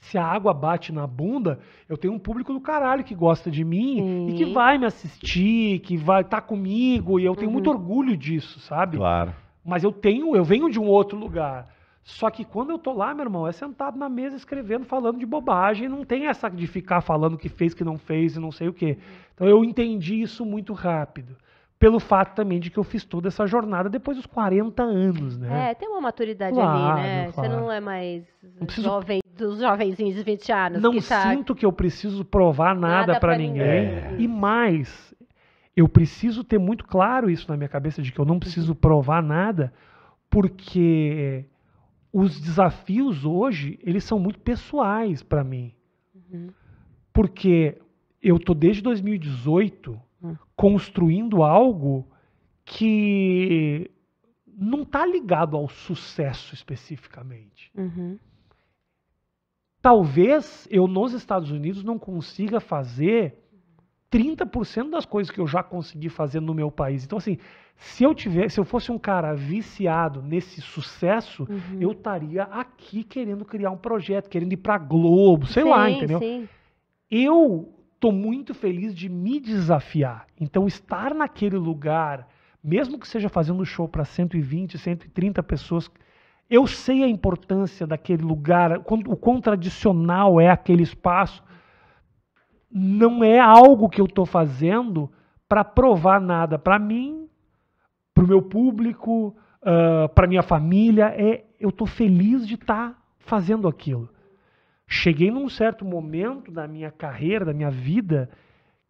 se a água bate na bunda, eu tenho um público do caralho que gosta de mim Sim. e que vai me assistir, que vai estar tá comigo, e eu tenho uhum. muito orgulho disso, sabe? Claro. Mas eu tenho, eu venho de um outro lugar. Só que quando eu tô lá, meu irmão, é sentado na mesa escrevendo, falando de bobagem, não tem essa de ficar falando que fez, que não fez e não sei o quê. Então eu entendi isso muito rápido pelo fato também de que eu fiz toda essa jornada depois dos 40 anos, né? É, tem uma maturidade claro, ali, né? Claro. Você não é mais não preciso... jovem dos jovenzinhos de 20 anos. Não que tá sinto que eu preciso provar nada, nada para ninguém. É. E mais, eu preciso ter muito claro isso na minha cabeça de que eu não preciso uhum. provar nada, porque os desafios hoje, eles são muito pessoais para mim. Uhum. Porque eu tô desde 2018 construindo algo que não está ligado ao sucesso especificamente. Uhum. Talvez eu nos Estados Unidos não consiga fazer 30% das coisas que eu já consegui fazer no meu país. Então, assim, se eu tiver, se eu fosse um cara viciado nesse sucesso, uhum. eu estaria aqui querendo criar um projeto, querendo ir para Globo, sei sim, lá, entendeu? Sim. Eu estou muito feliz de me desafiar. Então, estar naquele lugar, mesmo que seja fazendo um show para 120, 130 pessoas, eu sei a importância daquele lugar, o quão tradicional é aquele espaço. Não é algo que eu estou fazendo para provar nada para mim, para o meu público, uh, ah, para minha família. É, eu estou feliz de estar tá fazendo aquilo. Cheguei num certo momento da minha carreira, da minha vida,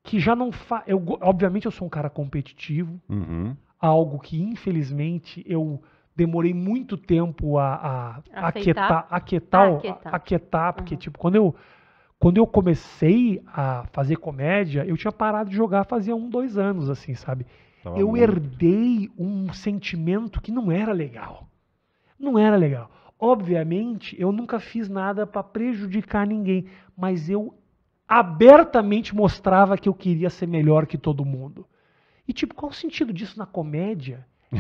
que já não fa... eu Obviamente eu sou um cara competitivo, uhum. algo que infelizmente eu demorei muito tempo a, a aquietar, aquietar, ah, aquietar porque uhum. tipo, quando eu, quando eu comecei a fazer comédia, eu tinha parado de jogar fazia um, dois anos, assim, sabe? Tava eu muito. herdei um sentimento que não era legal. Não era legal. Obviamente, eu nunca fiz nada para prejudicar ninguém, mas eu abertamente mostrava que eu queria ser melhor que todo mundo. E tipo, qual o sentido disso na comédia?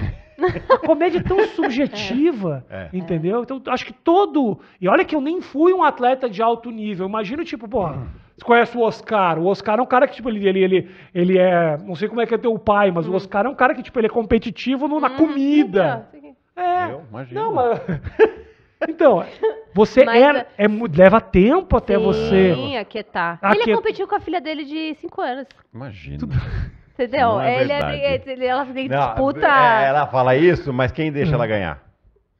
a comédia é tão subjetiva, é. é. entendeu? Então, acho que todo. E olha que eu nem fui um atleta de alto nível. Imagino, tipo, pô você conhece o Oscar. O Oscar é um cara que, tipo, ele, ele, ele, ele é. Não sei como é que é teu pai, mas hum. o Oscar é um cara que, tipo, ele é competitivo no, na hum, comida. É, sim, sim. É. Eu, imagino. Não, mas. Então, você é, é, leva tempo até sim, você. Sim, aquietar. Aquiet... Ele competiu com a filha dele de 5 anos. Imagina. Tudo... Entendeu? É ele, é ele, ela tem disputa. É, ela fala isso, mas quem deixa ela hum. ganhar?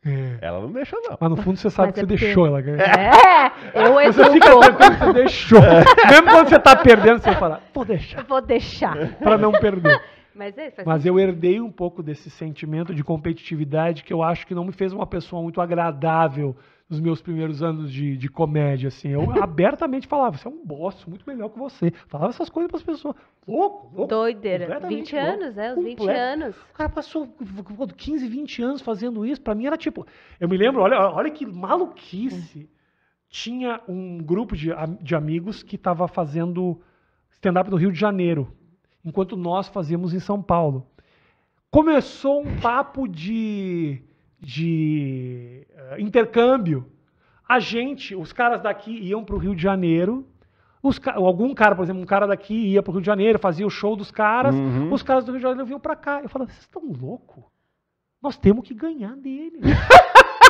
É. Ela não deixa, não. Mas no fundo você sabe mas que é você porque... deixou ela ganhar. É, eu Você fica tranquilo que você deixou. Mesmo quando você tá perdendo, você fala, vou deixar. Vou deixar. Pra não perder. Mas, é, Mas eu herdei um pouco desse sentimento de competitividade que eu acho que não me fez uma pessoa muito agradável nos meus primeiros anos de, de comédia, assim. Eu abertamente falava, você é um bosta, muito melhor que você. Falava essas coisas para as pessoas. Louco, louco. Doideira. 20 louco, anos, né? os 20 completo. anos. O cara passou 15, 20 anos fazendo isso. Para mim era tipo... Eu me lembro, olha, olha que maluquice. Hum. Tinha um grupo de, de amigos que estava fazendo stand-up no Rio de Janeiro enquanto nós fazemos em São Paulo. Começou um papo de, de uh, intercâmbio. A gente, os caras daqui iam para o Rio de Janeiro. Os, algum cara, por exemplo, um cara daqui ia para o Rio de Janeiro, fazia o show dos caras. Uhum. Os caras do Rio de Janeiro vinham para cá. Eu falava, vocês estão loucos? Nós temos que ganhar dele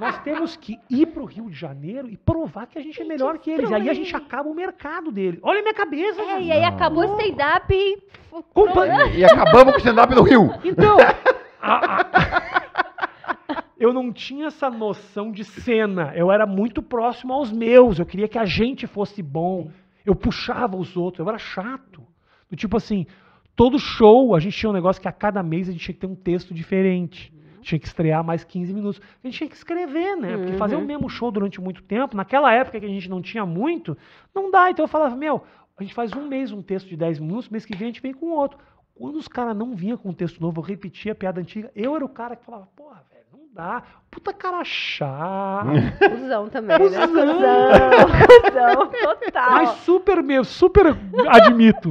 Nós temos que ir para o Rio de Janeiro e provar que a gente é melhor que, eles. Aí a gente acaba o mercado dele. Olha minha cabeça, É, e aí acabou o stand-up e. Compa... E acabamos com o stand-up no Rio. Então. A, a... Eu não tinha essa noção de cena. Eu era muito próximo aos meus. Eu queria que a gente fosse bom. Eu puxava os outros. Eu era chato. Do tipo assim, todo show a gente tinha um negócio que a cada mês a gente tinha que ter um texto diferente. Uhum. tinha que estrear mais 15 minutos. A gente tinha que escrever, né? Porque uhum. fazer o uhum. mesmo show durante muito tempo, naquela época que a gente não tinha muito, não dá. Então eu falava, meu, a gente faz um mês um texto de 10 minutos, mês que vem a gente vem com outro. Quando os caras não vinham com um texto novo, eu repetia a piada antiga. Eu era o cara que falava, porra, velho, não dá. Puta cara chato. Usão também, né? Cusão. né? Usão. Usão, total. Mas super mesmo, super admito.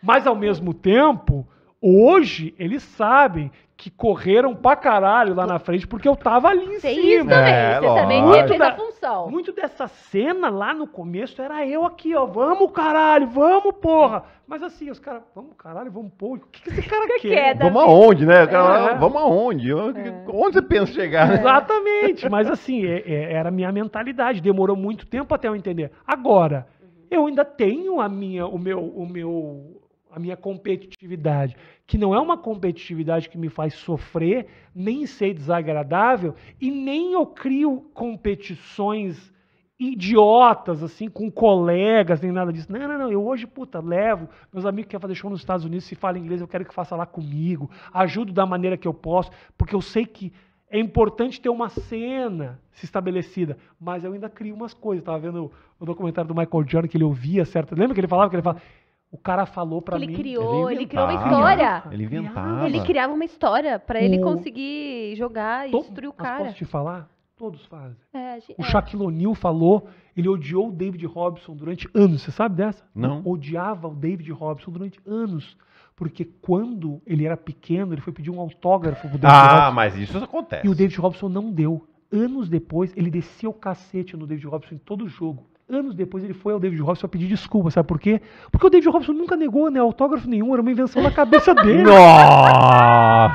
Mas ao mesmo tempo, hoje eles sabem que correram pra caralho lá na frente, porque eu tava ali em Tem cima. Isso também, é, você lógico. também muito da função. Muito dessa cena lá no começo era eu aqui, ó, vamos caralho, vamos porra. Mas assim, os caras, vamos caralho, vamos porra, o que, que esse cara que quer? quer né? né? é. vamos aonde, né? Cara, é. Vamos aonde? Onde você pensa chegar? É. Exatamente, mas assim, é, é, era a minha mentalidade, demorou muito tempo até eu entender. Agora, eu ainda tenho a minha, o meu, o meu a minha competitividade, que não é uma competitividade que me faz sofrer, nem ser desagradável, e nem eu crio competições idiotas, assim, com colegas, nem nada disso. Não, não, não, eu hoje, puta, levo, meus amigos que querem fazer show nos Estados Unidos, se fala inglês, eu quero que faça lá comigo, ajudo da maneira que eu posso, porque eu sei que é importante ter uma cena se estabelecida, mas eu ainda crio umas coisas. Estava tava vendo o documentário do Michael Jordan que ele ouvia certo. Lembra que ele falava que ele falava o cara falou para mim. Ele criou, ele, criou uma história. Ele inventava. Ele criava uma história para ele o... conseguir jogar e Todo, destruir o cara. Mas posso te falar? Todos fazem. É, o é. Shaquille O'Neal falou, ele odiou o David Robson durante anos. Você sabe dessa? Não. Odiava o David Robson durante anos. Porque quando ele era pequeno, ele foi pedir um autógrafo pro David ah, Robson. Ah, mas isso acontece. E o David Robson não deu. Anos depois, ele descia o cacete no David Robson em todo jogo. Anos depois ele foi ao David Robson pedir desculpa, sabe por quê? Porque o David Robson nunca negou né, autógrafo nenhum, era uma invenção na cabeça dele. Nossa!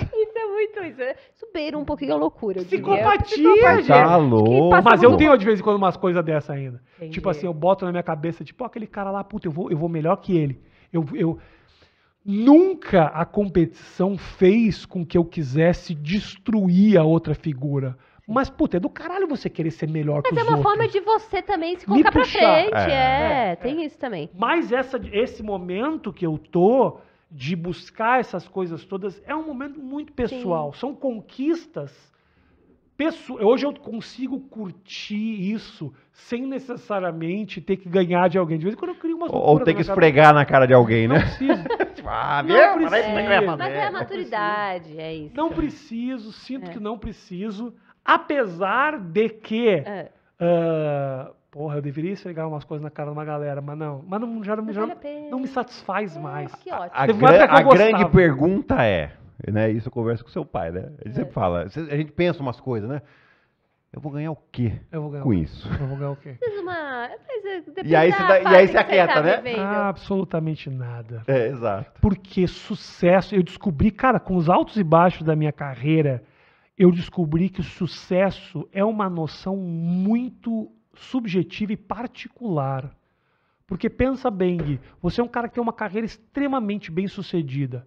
Isso é muito isso. É beira um pouquinho a loucura. Psicopatia, tá gente. Tá louco. Mas eu tenho de vez em quando umas coisas dessa ainda. Entendi. Tipo assim, eu boto na minha cabeça, tipo, aquele cara lá, puta, eu vou, eu vou melhor que ele. Eu, eu... Nunca a competição fez com que eu quisesse destruir a outra figura. Mas, puta, é do caralho você querer ser melhor Mas que é os outros. Mas é uma forma de você também se colocar pra frente. É, é, é tem é. isso também. Mas essa, esse momento que eu tô de buscar essas coisas todas é um momento muito pessoal. Sim. São conquistas. Pesso... Hoje eu consigo curtir isso sem necessariamente ter que ganhar de alguém. De vez em quando eu crio uma Ou ter que esfregar cara. na cara de alguém, né? Não preciso. Tipo, ah, não Preciso. É, mas é a maturidade, é isso. Não preciso, sinto é. que não preciso. Apesar de que. Uh, porra, eu deveria esfregar umas coisas na cara de uma galera, mas não. Mas não, já, não, já vale não, me satisfaz é, mais. Que ótimo. A, a, gran, a grande pergunta é, né? Isso eu converso com seu pai, né? Ele é. sempre fala, a gente pensa umas coisas, né? Eu vou ganhar o quê ganhar com o quê? isso? Eu vou ganhar o quê? Eh, e aí, dá, e aí você tá aquieta, né? Ah, absolutamente nada. É, exato. Porque sucesso, eu descobri, cara, com os altos e baixos da minha carreira, eu descobri que o sucesso é uma noção muito subjetiva e particular. Porque pensa bem, Gui, você é um cara que tem uma carreira extremamente bem sucedida.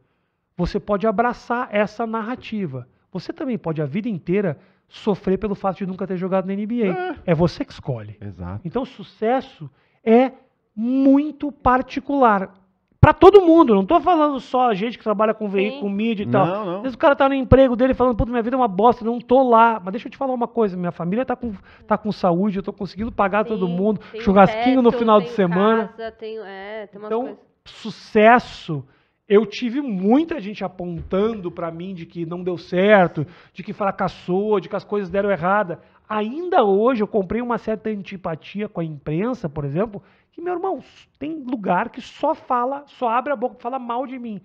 Você pode abraçar essa narrativa. Você também pode a vida inteira sofrer pelo fato de nunca ter jogado na NBA. É, é você que escolhe. Exato. Então, sucesso é muito particular para todo mundo, não tô falando só a gente que trabalha com veículo, com mídia e não, tal. Não. Às vezes o cara tá no emprego dele falando, puta, minha vida é uma bosta, não tô lá. Mas deixa eu te falar uma coisa, minha família tá com, tá com saúde, eu tô conseguindo pagar Sim, todo mundo, churrasquinho teto, no final de semana. Casa, tenho, é, tem então, coisas. sucesso eu tive muita gente apontando para mim de que não deu certo, de que fracassou, de que as coisas deram errada. Ainda hoje eu comprei uma certa antipatia com a imprensa, por exemplo, meu irmão, tem lugar que só fala, só abre a boca e fala mal de mim.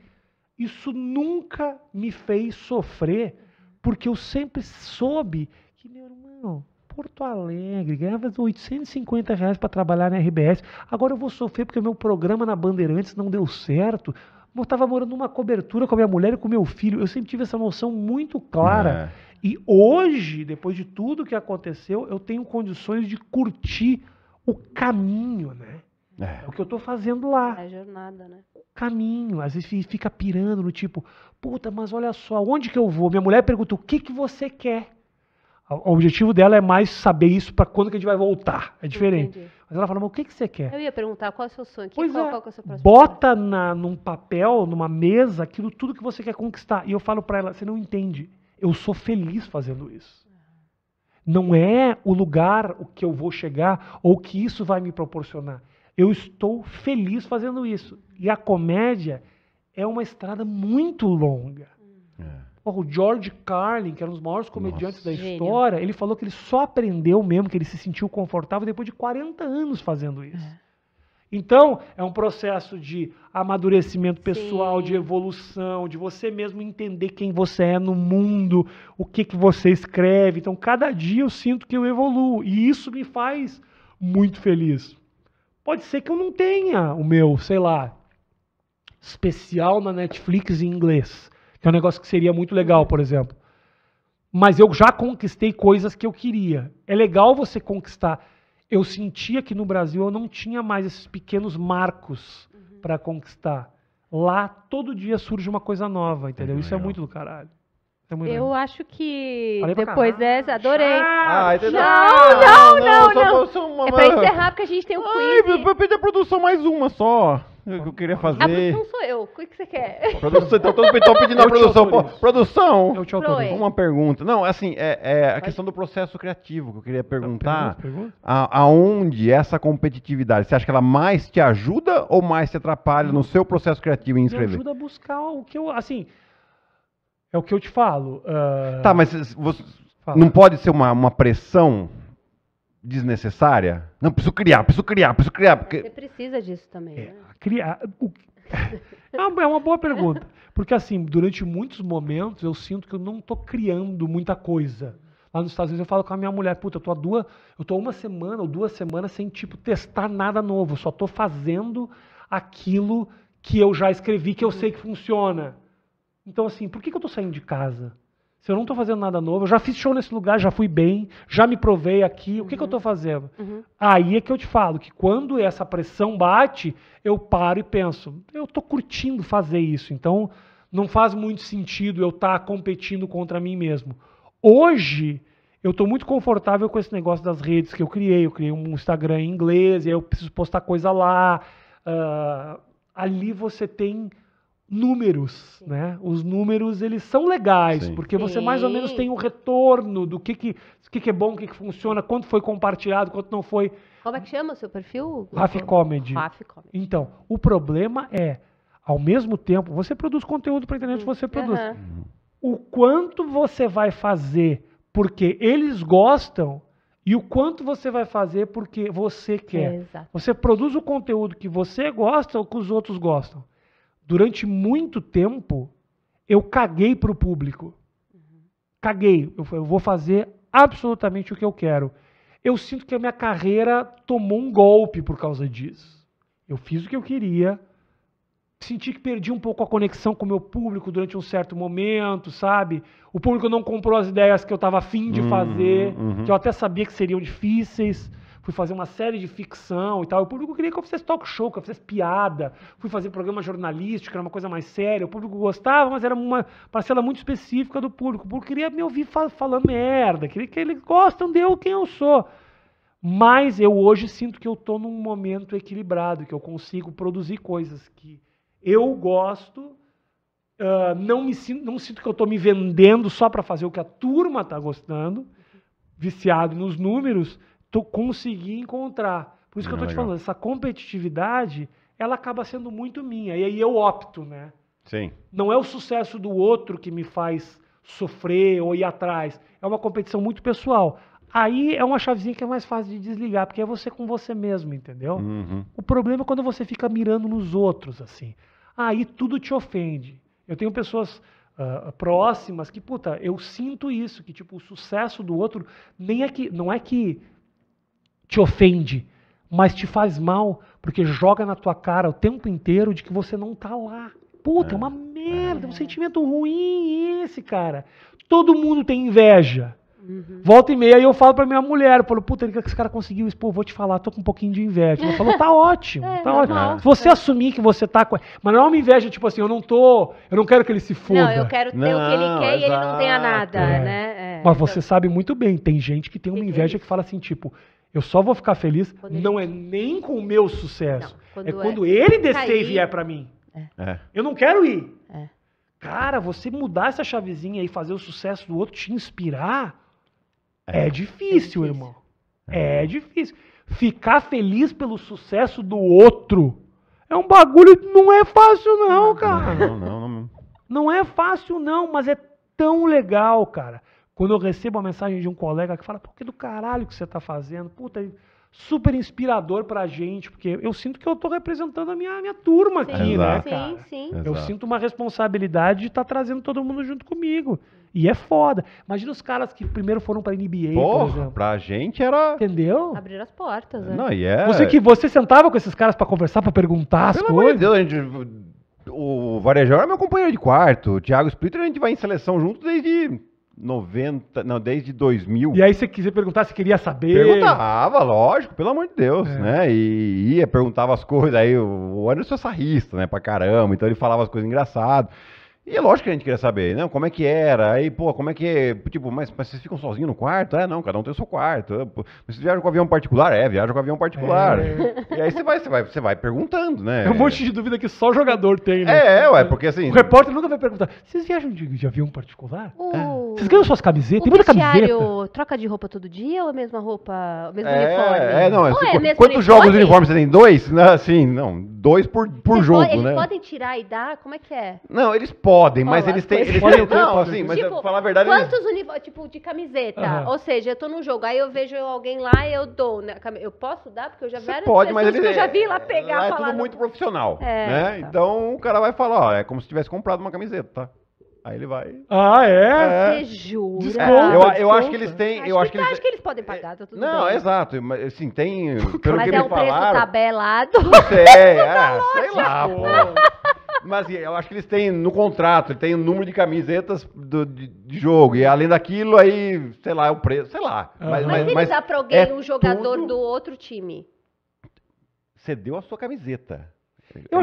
Isso nunca me fez sofrer, porque eu sempre soube que, meu irmão, Porto Alegre, ganhava 850 reais para trabalhar na RBS. Agora eu vou sofrer porque meu programa na Bandeirantes não deu certo. Eu estava morando numa cobertura com a minha mulher e com meu filho. Eu sempre tive essa noção muito clara. É. E hoje, depois de tudo que aconteceu, eu tenho condições de curtir o caminho, né? É. é o que eu estou fazendo lá. É a jornada, né? O caminho. Às vezes fica pirando no tipo, puta, mas olha só, onde que eu vou? Minha mulher pergunta, o que que você quer? O objetivo dela é mais saber isso para quando que a gente vai voltar. É diferente. Entendi. Mas ela fala, mas o que, que você quer? Eu ia perguntar qual é o seu sonho, pois qual, é, qual é o seu próximo Bota na, num papel, numa mesa, aquilo tudo que você quer conquistar. E eu falo para ela, você não entende. Eu sou feliz fazendo isso. Não é o lugar o que eu vou chegar ou que isso vai me proporcionar. Eu estou feliz fazendo isso. E a comédia é uma estrada muito longa. É. o George Carlin, que era um dos maiores comediantes Nossa, da história, gênio. ele falou que ele só aprendeu mesmo, que ele se sentiu confortável depois de 40 anos fazendo isso. É. Então, é um processo de amadurecimento pessoal, Sim. de evolução, de você mesmo entender quem você é no mundo, o que, que você escreve. Então, cada dia eu sinto que eu evoluo e isso me faz muito feliz. Pode ser que eu não tenha o meu, sei lá, especial na Netflix em inglês, que é um negócio que seria muito legal, por exemplo. Mas eu já conquistei coisas que eu queria. É legal você conquistar eu sentia que no Brasil eu não tinha mais esses pequenos marcos uhum. para conquistar. Lá todo dia surge uma coisa nova, entendeu? Uhum, Isso é muito do caralho. Tamo eu acho que Falei depois dessa, adorei. Ah, ah não, não, ah, não, não. não. Só, uma... É pra encerrar, porque a gente tem um Ai, quiz. Ai, pedi a produção mais uma só. Eu, eu queria fazer. A produção sou eu. O que, você quer? Produção, então todo pedindo a produção. Pô, produção, eu te autorizo. uma pergunta. Não, é assim, é, é a questão do processo criativo que eu queria tá, perguntar. Pergunta, a, aonde essa competitividade? Você acha que ela mais te ajuda ou mais te atrapalha no seu processo criativo em escrever? Me ajuda a buscar o que eu. Assim, é o que eu te falo. Uh... Tá, mas você, não pode ser uma, uma pressão desnecessária? Não, preciso criar, preciso criar, preciso criar. Porque... Você precisa disso também. É, né? criar, o... Ah, é uma boa pergunta. Porque, assim, durante muitos momentos eu sinto que eu não estou criando muita coisa. Lá nos Estados Unidos eu falo com a minha mulher, puta, eu tô, duas, eu tô uma semana ou duas semanas sem, tipo, testar nada novo. Só estou fazendo aquilo que eu já escrevi, que eu sei que funciona. Então, assim, por que, que eu estou saindo de casa? Se eu não estou fazendo nada novo, eu já fiz show nesse lugar, já fui bem, já me provei aqui, uhum. o que, que eu estou uhum. fazendo? Uhum. Aí é que eu te falo que quando essa pressão bate, eu paro e penso, eu estou curtindo fazer isso, então não faz muito sentido eu estar tá competindo contra mim mesmo. Hoje, eu estou muito confortável com esse negócio das redes que eu criei. Eu criei um Instagram em inglês, e aí eu preciso postar coisa lá. Uh, ali você tem números, né? Os números eles são legais, Sim. porque você mais ou menos tem um retorno do que que, que, que é bom, o que, que funciona, quanto foi compartilhado, quanto não foi. Como é que chama o seu perfil? Raf Comedy. Raf Comedy. Então, o problema é, ao mesmo tempo, você produz conteúdo para internet, hum. você produz. Uhum. O quanto você vai fazer porque eles gostam e o quanto você vai fazer porque você quer. É, você produz o conteúdo que você gosta ou que os outros gostam durante muito tempo, eu caguei para o público. Caguei. Eu, eu vou fazer absolutamente o que eu quero. Eu sinto que a minha carreira tomou um golpe por causa disso. Eu fiz o que eu queria, senti que perdi um pouco a conexão com o meu público durante um certo momento, sabe? O público não comprou as ideias que eu estava afim de uhum, fazer, uhum. que eu até sabia que seriam difíceis fui fazer uma série de ficção e tal. O público queria que eu fizesse talk show, que eu fizesse piada, fui fazer programa jornalístico, era uma coisa mais séria. O público gostava, mas era uma parcela muito específica do público. O público queria me ouvir fal falar merda, queria que eles gostam de eu quem eu sou. Mas eu hoje sinto que eu estou num momento equilibrado, que eu consigo produzir coisas que eu gosto, uh, não, me sinto, não sinto que eu estou me vendendo só para fazer o que a turma está gostando, viciado nos números, tô conseguir encontrar. Por isso que eu tô te falando, essa competitividade, ela acaba sendo muito minha. E aí eu opto, né? Sim. Não é o sucesso do outro que me faz sofrer ou ir atrás. É uma competição muito pessoal. Aí é uma chavezinha que é mais fácil de desligar, porque é você com você mesmo, entendeu? Uhum. O problema é quando você fica mirando nos outros, assim. Aí tudo te ofende. Eu tenho pessoas uh, próximas que, puta, eu sinto isso, que tipo, o sucesso do outro nem é que, não é que te ofende, mas te faz mal, porque joga na tua cara o tempo inteiro de que você não tá lá. Puta, é uma é, é. merda, é um sentimento ruim esse, cara. Todo mundo tem inveja. Uhum. Volta e meia, e eu falo pra minha mulher, eu falo, puta, que esse cara conseguiu isso, pô, vou te falar, tô com um pouquinho de inveja. Ela falou, tá ótimo, tá é, tá ótimo. se você é. assumir que você tá com. Mas não é uma inveja, tipo assim, eu não tô. Eu não quero que ele se foda. Não, eu quero ter não, o que ele quer exato. e ele não tenha nada, é. né? É. Mas você sabe muito bem, tem gente que tem uma inveja que fala assim, tipo, eu só vou ficar feliz, quando não ele... é nem com o meu sucesso. Não, quando é, é quando é... ele descer Cair... e vier para mim. É. Eu não quero ir. É. Cara, você mudar essa chavezinha e fazer o sucesso do outro te inspirar é, é difícil, difícil, é irmão. É. é. difícil. Ficar feliz pelo sucesso do outro é um bagulho que não é fácil, não, cara. Não, não, não. Não, não é fácil, não, mas é tão legal, cara. Quando eu recebo uma mensagem de um colega que fala, por que do caralho que você está fazendo? Puta, é super inspirador para a gente, porque eu sinto que eu estou representando a minha, minha turma sim, aqui, exato. né, cara? Sim, sim. Eu exato. sinto uma responsabilidade de estar tá trazendo todo mundo junto comigo. E é foda. Imagina os caras que primeiro foram pra NBA, Porra, por exemplo. Pra gente era. Entendeu? Abrir as portas, né? Não, e yeah. é. Você que você sentava com esses caras para conversar, para perguntar Pelo as coisas. Amor de Deus, a gente. O Varejão era é meu companheiro de quarto. O Thiago Splitter, a gente vai em seleção junto desde 90, não, desde 2000. E aí você quiser perguntar se queria saber. Perguntava, lógico, pelo amor de Deus, é. né? E ia, perguntava as coisas, aí o Anderson é sarrista, né, pra caramba, então ele falava as coisas engraçadas. E é lógico que a gente queria saber, né? Como é que era? Aí, pô, como é que. É? Tipo, mas, mas vocês ficam sozinhos no quarto? É, não, cada um tem o seu quarto. É, vocês viajam com avião particular? É, viajam com avião particular. É. E aí você vai, você, vai, você vai perguntando, né? É um monte de dúvida que só o jogador tem, né? É, ué, porque assim. O repórter nunca vai perguntar: vocês viajam de, de avião particular? O... É. Vocês ganham suas camisetas? O tem muita camiseta. troca de roupa todo dia ou a mesma roupa, o mesmo é, uniforme? É, não, assim, é mesmo quantos uniforme? jogos de uniforme você tem? Dois? Não, assim, não, dois por, por jogo, pode, né? Eles podem tirar e dar? Como é que é? Não, eles podem podem, mas eles têm. Eles podem é. não, assim, mas tipo, falar a verdade. Quantos uniformes? Tipo, de camiseta. Uhum. Ou seja, eu tô num jogo, aí eu vejo alguém lá e eu dou. Né, eu posso dar, porque eu já vi. Pode, mas eles, que eu já vi lá é, pegar. Lá é tudo no... muito profissional. É, né? Tá. Então o cara vai falar, ó, é como se tivesse comprado uma camiseta, tá? Aí ele vai. Ah, é? é. jura? é, eu, eu acho que eles têm. Acho eu acho que, eles... que eles podem pagar, tá tudo não, bem. exato. Mas assim, tem. Pelo mas que é um falaram, preço tabelado. Não é, tá sei lá. Mas eu acho que eles têm no contrato, tem o um número de camisetas do, de, de, jogo. E além daquilo, aí, sei lá, é o preço, sei lá. Ah. Mas, mas, mas eles mas aprogueiam é um jogador tudo... do outro time. Você deu a sua camiseta.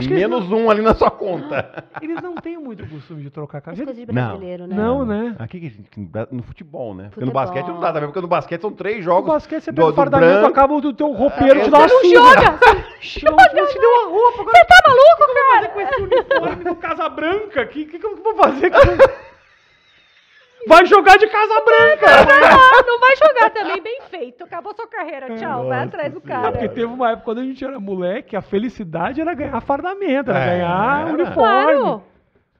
Menos não... um ali na sua conta. Ah, eles não têm muito costume de trocar camisa. Coisa de brasileiro, não. né? Não, né? Aqui ah, no futebol, né? Futebol. Porque no basquete não dá também, tá porque no basquete são três jogos. No basquete você pega o fardamento, acaba o teu roupeiro de ah, te dá uma você não joga! Você deu uma né? roupa. Você tá maluco, cara? O que eu vou fazer com esse uniforme do Casa Branca? O que, que, que eu vou fazer com... Vai jogar de Casa Branca! Não, não vai jogar também, bem feito. Acabou sua carreira, tchau. Vai atrás do cara. É porque teve uma época quando a gente era moleque, a felicidade era ganhar fardamento, era é, ganhar era. uniforme. Claro.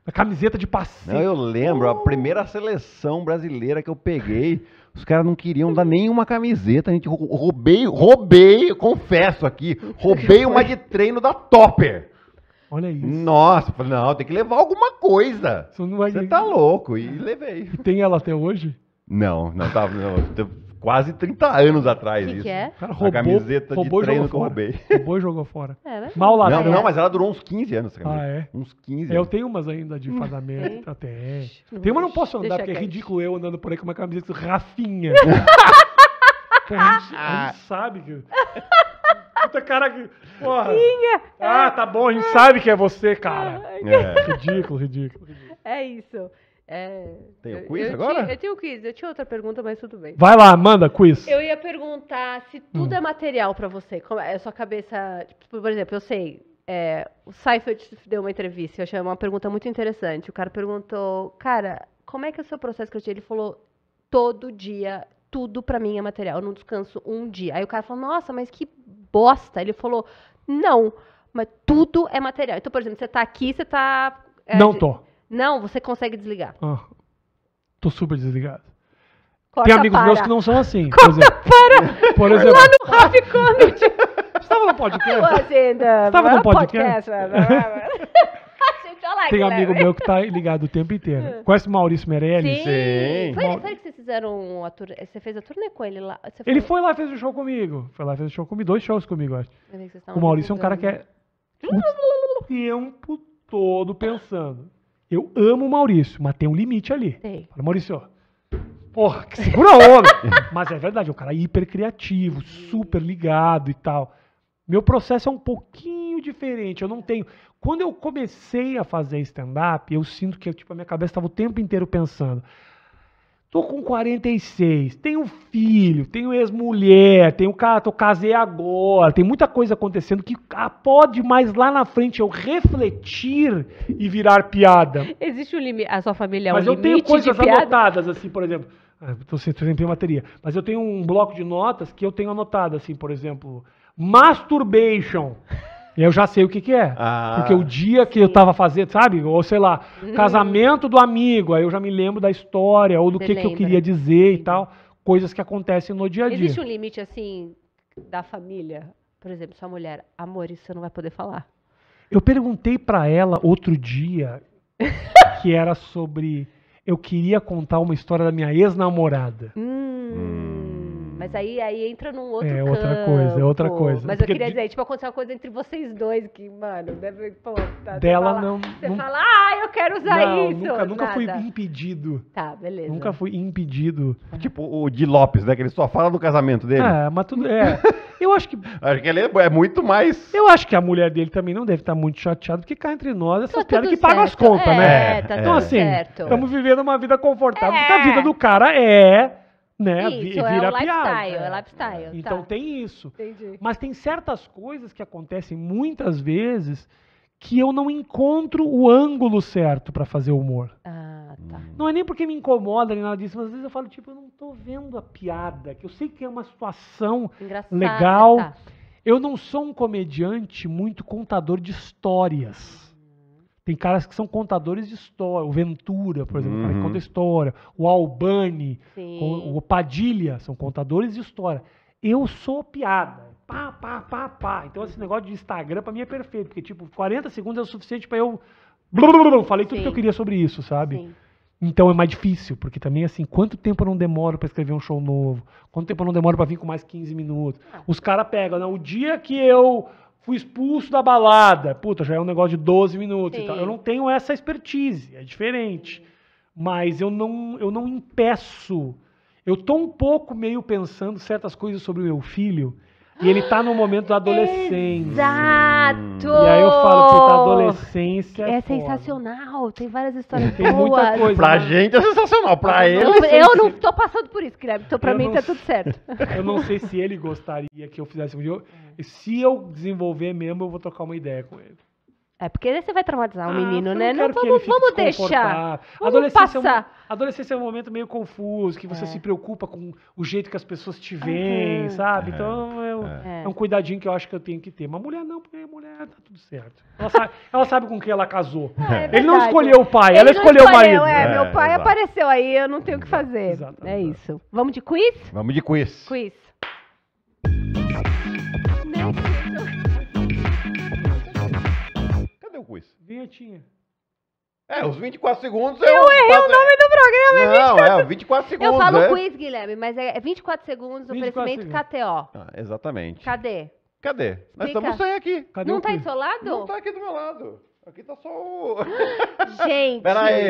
A camiseta de passeio. Não, eu lembro, a primeira seleção brasileira que eu peguei, os caras não queriam dar nenhuma camiseta. A gente roubei, roubei, confesso aqui, roubei uma de treino da Topper. Olha isso. Nossa, falei, não, tem que levar alguma coisa. Você, vai... Você tá louco. E levei. E tem ela até hoje? Não, não tava. Tá, não, quase 30 anos atrás que isso. que é? Cara, roubou, a camiseta roubou de treino que eu roubei. Roubou e jogou fora. É, né? Mal ladrão. Não, não, mas ela durou uns 15 anos essa Ah, é? Uns 15 é, anos. eu tenho umas ainda de hum, fazamento até. É. Tem uma que eu não posso andar, porque é ridículo eu andando por aí com uma camiseta Rafinha. Pô, a, gente, a gente sabe que... Puta cara. Porra. É. ah, tá bom, a gente sabe que é você, cara. É. é. Ridículo, ridículo, É isso. É, Tem o quiz eu, agora? Tinha, eu tinha o quiz, eu tinha outra pergunta, mas tudo bem. Vai lá, manda quiz. Eu ia perguntar se tudo hum. é material para você. Como é a sua cabeça. Tipo, por exemplo, eu sei. É, o Seifert deu uma entrevista, eu achei uma pergunta muito interessante. O cara perguntou, cara, como é que é o seu processo criativo? Ele falou, todo dia, tudo para mim é material, eu não descanso um dia. Aí o cara falou, nossa, mas que bosta, ele falou, não, mas tudo é material. Então, por exemplo, você tá aqui, você tá... É, não tô. Não, você consegue desligar. Ah, tô super desligado. Corta Tem amigos para. meus que não são assim. Corta por exemplo. para! Por exemplo. Lá no Raf Comedy. Você tava no podcast? Você tava no podcast? falar, Tem um amigo meu que tá ligado o tempo inteiro. Conhece o Maurício Meirelles? Sim. Sim. Foi, foi que vocês fizeram a turnê? Você fez a turnê com ele lá? Você ele foi... lá e fez o um show comigo. Foi lá e fez o um show comigo. Dois shows comigo, acho. O Maurício é um cara que é... o né? tempo todo pensando. Eu amo o Maurício, mas tem um limite ali. Tem. Fala, Maurício, porra, que segura homem. mas é verdade, é um cara hiper criativo, super ligado e tal. Meu processo é um pouquinho diferente. Eu não tenho. Quando eu comecei a fazer stand-up, eu sinto que tipo, a minha cabeça estava o tempo inteiro pensando. Tô com 46, tenho filho, tenho ex-mulher, tenho cara, tô casei agora, tem muita coisa acontecendo que ah, pode mais lá na frente eu refletir e virar piada. Existe um limite, a sua família é um Mas eu tenho coisas anotadas, assim, por exemplo, estou ah, sem, sem bateria, mas eu tenho um bloco de notas que eu tenho anotado, assim, por exemplo, masturbation. Eu já sei o que, que é. Ah. Porque o dia que eu estava fazendo, sabe? Ou sei lá, uhum. casamento do amigo, aí eu já me lembro da história, ou do que, que eu queria dizer e tal. Coisas que acontecem no dia a dia. Existe um limite, assim, da família? Por exemplo, sua mulher, amor, isso você não vai poder falar. Eu perguntei para ela outro dia, que era sobre. Eu queria contar uma história da minha ex-namorada. Hum mas aí, aí entra num outro É outra campo. coisa, é outra coisa. Mas Porque eu queria de... dizer, tipo, aconteceu uma coisa entre vocês dois que, mano, deve, pô, tá, Dela fala, não... Você não... fala, ah, eu quero usar não, isso! nunca, nunca fui impedido. Tá, beleza. Nunca fui impedido. É tipo o de Lopes, né, que ele só fala do casamento dele. Ah, mas tudo, é... Eu acho que. Acho que ele é muito mais. Eu acho que a mulher dele também não deve estar tá muito chateada, porque cá entre nós, essas tá piadas que paga pagam as contas, né? é, né? Tá é. então, assim, estamos vivendo uma vida confortável, é. porque a é. vida do cara é né? Isso, é vira é o lifestyle, piada. é lifestyle. Tá. Então tá. tem isso. Entendi. Mas tem certas coisas que acontecem muitas vezes que eu não encontro o ângulo certo para fazer humor. Ah, tá. Hum. Não é nem porque me incomoda nem nada disso, mas às vezes eu falo, tipo, eu não tô vendo a piada, que eu sei que é uma situação legal. Tá. Eu não sou um comediante muito contador de histórias. Tem caras que são contadores de história. O Ventura, por exemplo, uhum. cara que conta uhum. história. O Albani, o, o, Padilha, são contadores de história. Eu sou piada. Pá, pá, pá, pá. Então esse negócio de Instagram para mim é perfeito, porque tipo, 40 segundos é o suficiente para eu falei tudo Sim. que eu queria sobre isso, sabe? Sim. Então é mais difícil, porque também assim, quanto tempo eu não demoro para escrever um show novo? Quanto tempo eu não demoro para vir com mais 15 minutos? Ah. Os caras pegam, né? O dia que eu fui expulso da balada. Puta, já é um negócio de 12 minutos então. Sim. e tal. Eu não tenho essa expertise, é diferente. Mas eu não, eu não impeço. Eu tô um pouco meio pensando certas coisas sobre o meu filho. E ele tá no momento da adolescência. Exato! E aí eu falo, puta, adolescência. É, é sensacional, tem várias histórias tem boas. Muita coisa, pra né? gente é sensacional, pra eu ele. Não, eu não tô passando por isso, Guilherme. Então, pra eu mim tá tudo certo. Eu não sei se ele gostaria que eu fizesse um vídeo se eu desenvolver mesmo, eu vou trocar uma ideia com ele. É, porque você vai traumatizar o ah, menino, né? Não, vamos, vamos deixar. Vamos adolescência passar. É um, adolescência é um momento meio confuso, que você é. se preocupa com o jeito que as pessoas te uhum. veem, uhum. sabe? É. Então eu, é. É. é, um cuidadinho que eu acho que eu tenho que ter. Mas mulher não, porque mulher tá tudo certo. Ela sabe, ela sabe com quem ela casou. Ah, é ele não escolheu o pai, Ele ela escolheu, escolheu, o marido. É, meu pai apareceu aí, eu não tenho o que fazer. é isso. Vamos de quiz? Vamos de quiz. Quiz. depois. Vinhetinha. É, os 24 segundos eu. Eu é errei o nome do programa, é Não, é 24, é, 24 segundos. Eu falo é. quiz, Guilherme, mas é 24 segundos, 24 oferecimento KTO. Ah, exatamente. Cadê? Cadê? Explica. Nós estamos sem aqui. Cadê Não tá isolado? Não tá aqui do meu lado. Aqui tá só o. Gente! Pera aí,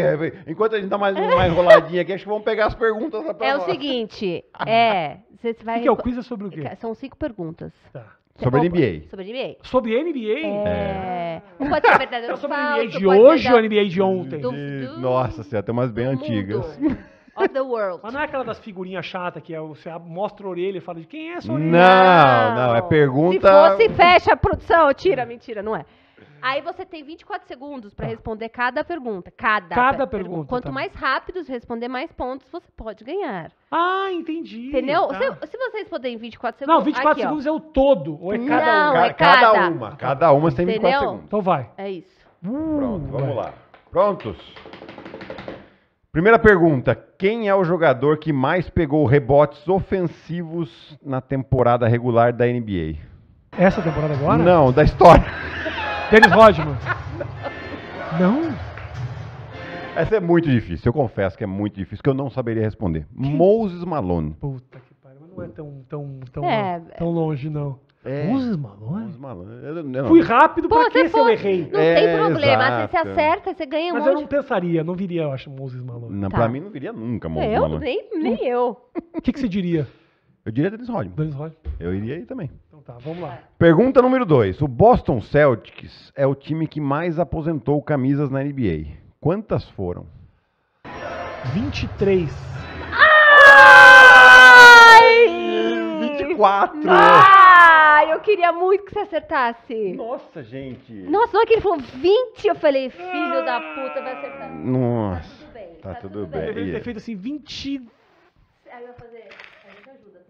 enquanto a gente dá mais uma enroladinha aqui, acho que vamos pegar as perguntas é pra É nós. o seguinte, é. Você vai. O que é o quiz é sobre o quê? São cinco perguntas. Tá. Sobre a NBA. Sobre NBA. Sobre NBA? É. é. Não pode ser verdadeiro sobre a NBA de hoje ou a NBA de ontem? Nossa senhora, tem umas bem antigas. Of the world. Mas não é aquela das figurinhas chatas que é você mostra a orelha e fala de quem é essa orelha? Não, não, é pergunta. Se fosse, fecha a produção, tira, mentira, não é. Aí você tem 24 segundos para tá. responder cada pergunta. Cada, cada per pergunta. Quanto tá. mais rápido você responder, mais pontos você pode ganhar. Ah, entendi. Entendeu? Tá. Se, se, você responder em 24 segundos. Não, 24 aqui, segundos ó. é o todo. Ou é cada Não, uma? É cada. cada uma. Cada uma você tem Entendeu? 24 segundos. Então vai. É isso. Hum, Pronto, vamos lá. Prontos? Primeira pergunta: quem é o jogador que mais pegou rebotes ofensivos na temporada regular da NBA? Essa temporada agora? Não, da história. Denis Rodman. Não? Essa é muito difícil, eu confesso que é muito difícil, que eu não saberia responder. Moses Malone. Puta que pariu, mas não é tão, tão, tão, É. tão longe, não. É. Moses Malone? Moses Malone. Eu eu Fui rápido, Pô, pra que é, você se eu errei? Não É, tem problema. exato. Você acerta, você ganha um Mas eu não pensaria, não viria, eu acho, Moses Malone. Não, Tá. Pra mim não viria nunca, Moses Eu? Malone. Nem, nem eu. O que, que você diria, Eu diria Dennis Rodman. Dennis Rodman? Eu iria aí também perguntar. Tá, vamos lá. Pergunta número 2. O Boston Celtics é o time que mais aposentou camisas na NBA. Quantas foram? 23. Ai! 24. Ah, eu queria muito que você acertasse. Nossa, gente. Nossa, não é que ele falou 20, eu falei, filho da puta, vai acertar. Nossa. Tá tudo tá bem. Tá, tudo, bem. bem. Eu devia ter feito assim, 20. Aí eu vou fazer.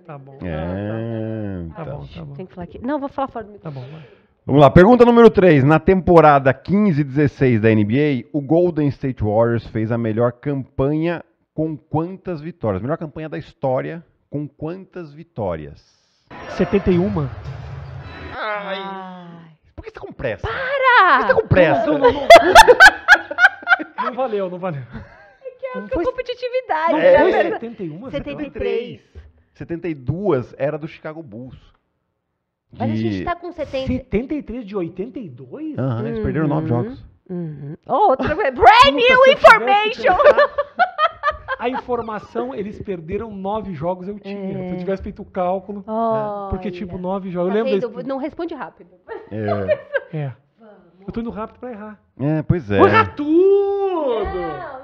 Tá bom. É, ah, tá, tá, então. Tá bom, tá bom. Tem que falar aqui. Não, vou falar fora do microfone. Tá bom, vai. Vamos lá, pergunta número 3. Na temporada 15-16 da NBA, o Golden State Warriors fez a melhor campanha com quantas vitórias? Melhor campanha da história com quantas vitórias? 71. Ai. Por que você tá com pressa? Para! Por que você tá com pressa? Não, não, não, não valeu, não valeu. É que é a competitividade. Não, é, foi 71? 73. 73. 72 era do Chicago Bulls. Mas a gente tá com 70... 73 de 82? Aham, uhum, eles uhum. perderam 9 jogos. Uhum. Outra Brand new information! a informação, eles perderam nove jogos, eu tinha. É. Se eu é. tivesse feito o cálculo. Oh, porque, yeah. tipo, nove jogos. Tá eu lembro. Desse... Não responde rápido. É. é. Eu tô indo rápido pra errar. É, pois é. Vou Errar tudo! Não,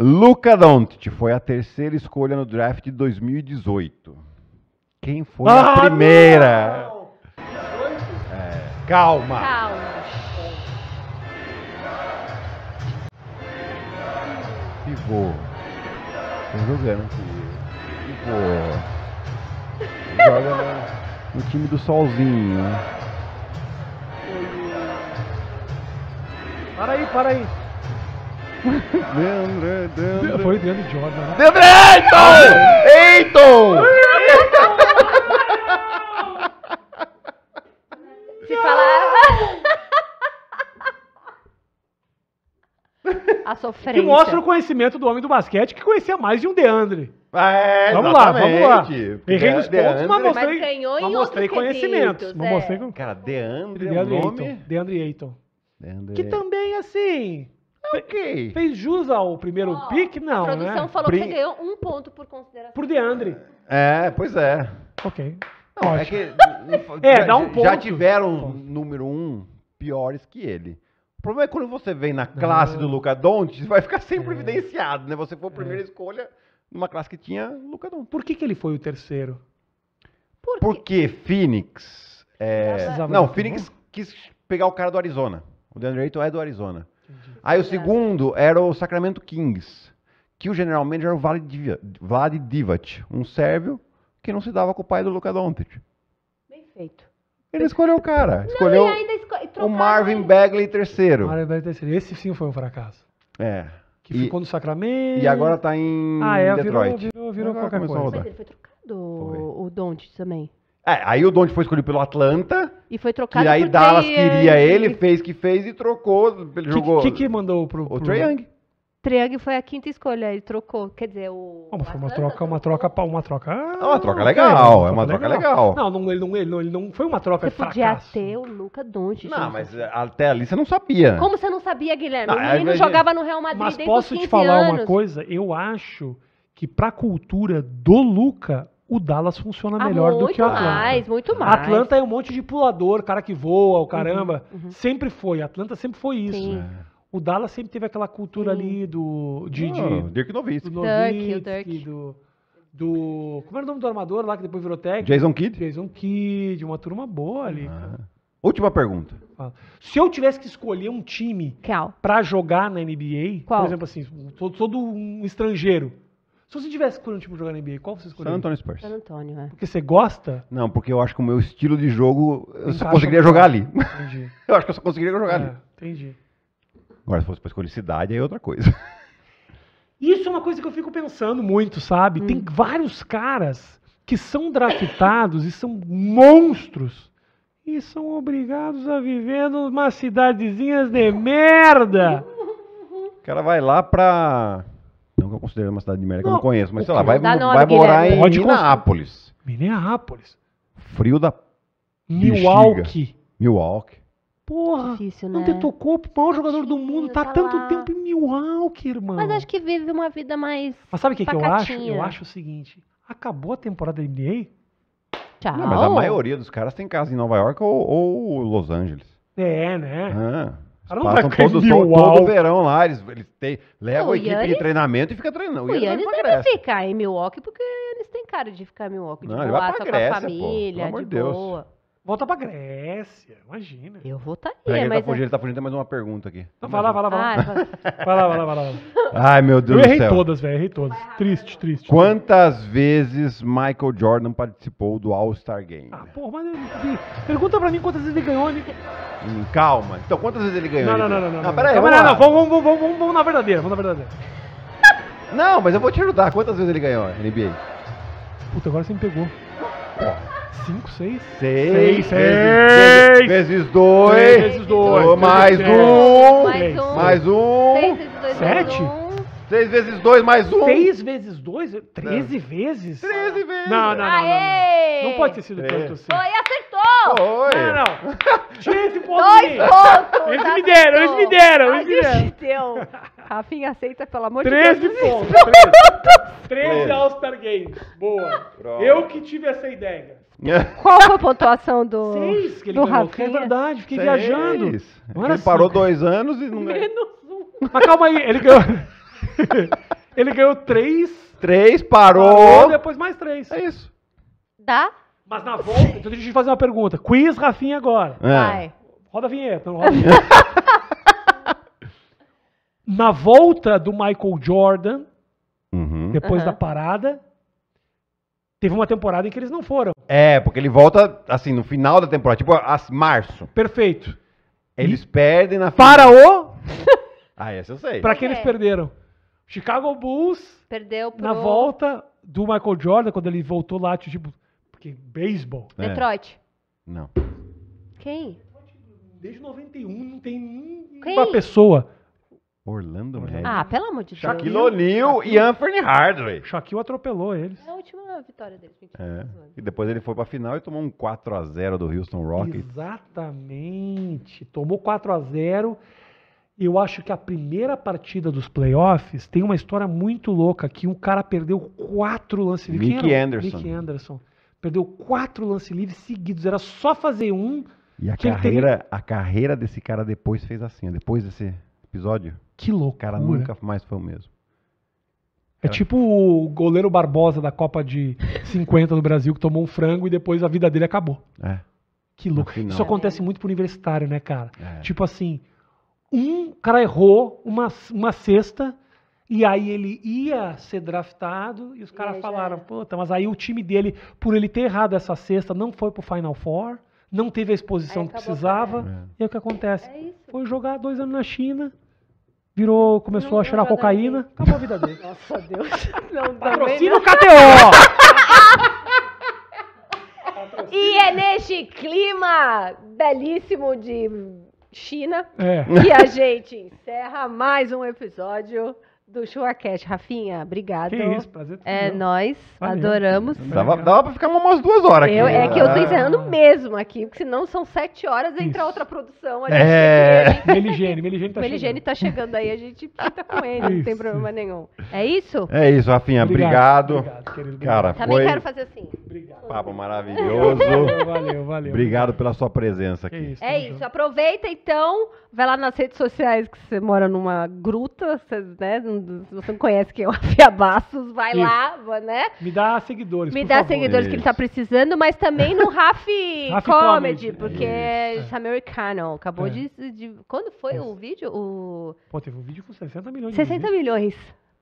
Luca Doncic foi a terceira escolha no draft de 2018. Quem foi ah, a primeira? É, calma. Calma. Pivô. Tô jogando aqui. Pivô. Joga no time do Solzinho. Para aí, para aí. Deandre, Deandre. Foi o Deandre Jordan. Né? Deandre Eiton! Eiton! Se falar. Né? A sofrência. Que mostra o conhecimento do homem do basquete que conhecia mais de um Deandre. Ah, é, vamos lá, vamos lá. Errei nos pontos, André, mas mostrei, mas mas mostrei conhecimentos. é. mostrei com... Cara, Deandre, Deandre é um nome... Deandre Ayton. Que também, é assim... Ok. Fez jus ao primeiro oh, pique? Não, né? A produção né? falou Pri... que você ganhou um ponto por consideração. Por Deandre. É, pois é. Ok. Não, é, que, é já, dá um ponto. Já tiveram ponto. número um piores que ele. O problema é quando você vem na classe não. do Luca você vai ficar sempre é. evidenciado, né? Você foi a é. primeira é. escolha numa classe que tinha Luca Doncic. Por que, que ele foi o terceiro? Por Porque Phoenix... É... Não, Phoenix quis pegar o cara do Arizona. O DeAndre Ayton é do Arizona. Entendi. Aí o segundo era o Sacramento Kings, que o general manager era o Vlad Divac, um sérvio que não se dava com o pai do Luka Doncic. Bem feito. Ele escolheu o cara. Escolheu não, esco o Marvin Bagley terceiro. Marvin Bagley terceiro. Esse sim foi um fracasso. É. Que e, ficou no Sacramento. E agora tá em ah, é, Detroit. Virou, virou, virou qualquer coisa. Mas ele foi trocado, foi. o Doncic também. É, aí o Don't foi escolhido pelo Atlanta. E foi trocado E aí por Dallas Trae queria Young. ele, fez que fez e trocou. Ele jogou. O que, que mandou pro. O pro... Trae Young. foi a quinta escolha, ele trocou, quer dizer, o. Não, foi uma troca, uma troca, é uma troca. Ah, uma troca legal, é uma troca legal. Não, não, ele, não, ele, não, ele não foi uma troca é você fracasso. Podia ter o Luca Doncic. Não, gente. mas é, até ali você não sabia. Como você não sabia, Guilherme? Não, o menino jogava no Real Madrid mas desde posso Mas 15 te falar anos. uma coisa? Eu acho que pra cultura do Luca, o Dallas funciona ah, melhor do que o Atlanta. Mais, muito mais. Atlanta é um monte de pulador, cara que voa, o uhum, caramba. Uhum, uhum. Sempre foi. Atlanta sempre foi isso. É. O Dallas sempre teve aquela cultura Sim. ali do. De, oh, de, Dirk Nowitzki. Do Nowitzki, Dirk, Dirk. Do, do. Como era o nome do armador lá que depois virou técnico? Jason Kidd. Jason Kidd, uma turma boa ali. Ah. Última pergunta. Se eu tivesse que escolher um time para jogar na NBA, Qual? por exemplo, assim, todo um estrangeiro. Se você tivesse que tipo um time pra jogar na NBA, qual você escolheria? San Antonio Spurs. San Antonio, é. Porque você gosta? Não, porque eu acho que o meu estilo de jogo, eu só conseguiria jogar ali. Entendi. eu acho que eu só conseguiria jogar é, ali. entendi. Agora, se fosse pra escolher cidade, aí é outra coisa. Isso é uma coisa que eu fico pensando muito, sabe? Tem hum. vários caras que são draftados e são monstros e são obrigados a viver numa cidadezinhas de merda. O cara vai lá pra nunca considerei uma cidade de América, não, eu não conheço, mas sei lá, vai, vai, vai morar né? em Minneapolis. Minneapolis. Frio da Milwaukee. Milwaukee. Porra, Difícil, né? não te tocou o maior tá jogador do mundo, tá, tá tanto lá. tempo em Milwaukee, irmão. Mas acho que vive uma vida mais Mas sabe o que, que eu acho? Eu acho o seguinte, acabou a temporada da NBA, Tchau. Não, mas a maioria dos caras tem casa em Nova York ou, ou Los Angeles. É, né? Ah. Cara, não Passam todo, todo, todo verão lá, eles, eles têm, levam a equipe Yannis, de treinamento e fica treinando. O, o Yannis, deve ficar em Milwaukee, porque eles têm cara de ficar em Milwaukee, de não, boa, só Grécia, com a família, pô, de Deus. boa. Volta pra Grécia, imagina. Eu voltaria, Peraí, ele, tá mas... tá fugindo, ele tá fugindo, tem mais uma pergunta aqui. Então, vai lá, vai lá, vai lá. Vai lá, vai lá, vai lá. Ai, meu Deus do céu. Eu errei todas, velho, errei todas. Triste, triste. Quantas vezes Michael Jordan participou do All-Star Game? Ah, porra, mas ele... pergunta pra mim quantas vezes ele ganhou, né? Hum, calma. Então, quantas vezes ele ganhou? Não, não, não, não. não, não, peraí, vamos lá. não, vamos, vamos, vamos, vamos, na verdadeira, vamos na verdadeira. Não, mas eu vou te ajudar. Quantas vezes ele ganhou NBA? Puta, agora você me pegou. Porra. 5, 6? 6, 6! Vezes 2. Vezes 2. Mais 1. Um, mais 1. Um, mais 1. 7. 6 vezes 2 mais um 6 vezes 2? 13 vezes? 13 vezes. Não, não, não. Aê! Não, não pode ter sido é. tanto assim. Foi, acertou! Foi. Não, não. Tira esse ponto. pontos. Eles me deram, eles me deram. Eles me deram. deu. Rafinha, aceita, pelo amor de Deus. 13 pontos. 13 All-Star Games. Boa. Eu que tive essa ideia. Qual foi a pontuação do. Seis que ele ganhou. É Rafinha? É verdade, fiquei Seis. viajando. ele assim, parou cara. dois anos e não ganhou. Menos um. Mas calma aí, ele ganhou. ele ganhou três. Três, parou. parou. Depois mais três. É isso. Dá? Mas na volta, então deixa eu te fazer uma pergunta. Quiz Rafinha agora. É. Vai. Roda a vinheta, roda a vinheta. na volta do Michael Jordan, uhum. depois uhum. da parada, Teve uma temporada em que eles não foram. É, porque ele volta, assim, no final da temporada, tipo a, março. Perfeito. Eles e perdem na Para final. o. ah, essa eu sei. Para quem é. eles perderam? Chicago Bulls. Perdeu pro... Na volta do Michael Jordan, quando ele voltou lá, tipo. Porque beisebol. É. Detroit. Não. Quem? Desde 91 não tem nenhuma pessoa. Orlando Magic. Ah, pelo amor de Deus. Shaquille O'Neal e Anthony Hardaway. Shaquille atropelou eles. É a última vitória dele. É. E depois ele foi pra final e tomou um 4x0 do Houston Rockets. Exatamente. Tomou 4x0. Eu acho que a primeira partida dos playoffs tem uma história muito louca que um cara perdeu quatro lances livres. Mickey Anderson. Mickey Anderson. Perdeu quatro lances livres seguidos. Era só fazer um. E a carreira, a carreira desse cara depois fez assim, depois desse episódio. Que loucura. cara nunca mais foi o mesmo. É cara... tipo o goleiro Barbosa da Copa de 50 do Brasil que tomou um frango e depois a vida dele acabou. É. Que louco. Isso acontece muito pro universitário, né, cara? É. Tipo assim, um cara errou uma, uma cesta e aí ele ia ser draftado e os caras falaram, puta, mas aí o time dele, por ele ter errado essa cesta, não foi pro Final Four, não teve a exposição aí que precisava. É. E aí é o que acontece? É Foi jogar dois anos na China, virou, começou não, a cheirar cocaína, daqui. acabou a vida dele. Nossa Deus. Não, tá Patrocina o KTO! e é neste clima belíssimo de China é. que a gente encerra mais um episódio do Shuacast. Rafinha, obrigado. Que isso, prazer. É meu. nós Valeu. adoramos. Dava, dava pra ficar umas duas horas eu, aqui. é que eu tô ah. encerrando mesmo aqui, porque senão são sete horas, entra outra produção. A é. gente é. Meligene, Meligene tá Meligene tá chegando. tá chegando aí, a gente pinta com ele, isso. não tem problema nenhum. É isso? É isso, Rafinha, obrigado. obrigado. querido, Cara, Também foi... quero fazer assim. Obrigado. Papo maravilhoso. valeu, valeu. Obrigado pela sua presença aqui. Isso, é isso. Aproveita então, vai lá nas redes sociais que você mora numa gruta, você, né? Não se você não conhece quem é o Afiabastos, vai Isso. lá, né? Me dá seguidores, Me dá favor. seguidores Isso. que ele tá precisando, mas também no Raf Comedy, porque é Isso. é americano. Acabou é. de, de, Quando foi Isso. o vídeo? O... Pô, teve um vídeo com 60 milhões 60 milhões.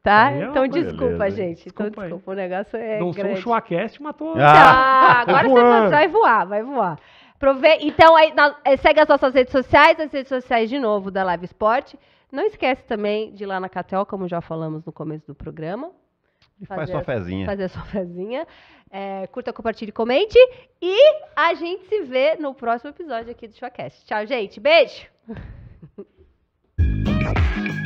Tá? É então desculpa, beleza. gente. Então, desculpa, então, desculpa, o negócio é. Não grande. sou o Chuacast, matou. Ah, ah agora você vai voar, vai voar. Prove... Então, aí, na... Eh, segue as nossas redes sociais, as redes sociais de novo da Live Sport. Não esquece também de ir lá na Catel, como já falamos no começo do programa. E faz sua fezinha. Fazer a sua fezinha. É, curta, compartilhe, comente. E a gente se vê no próximo episódio aqui do Showcast. Tchau, gente. Beijo!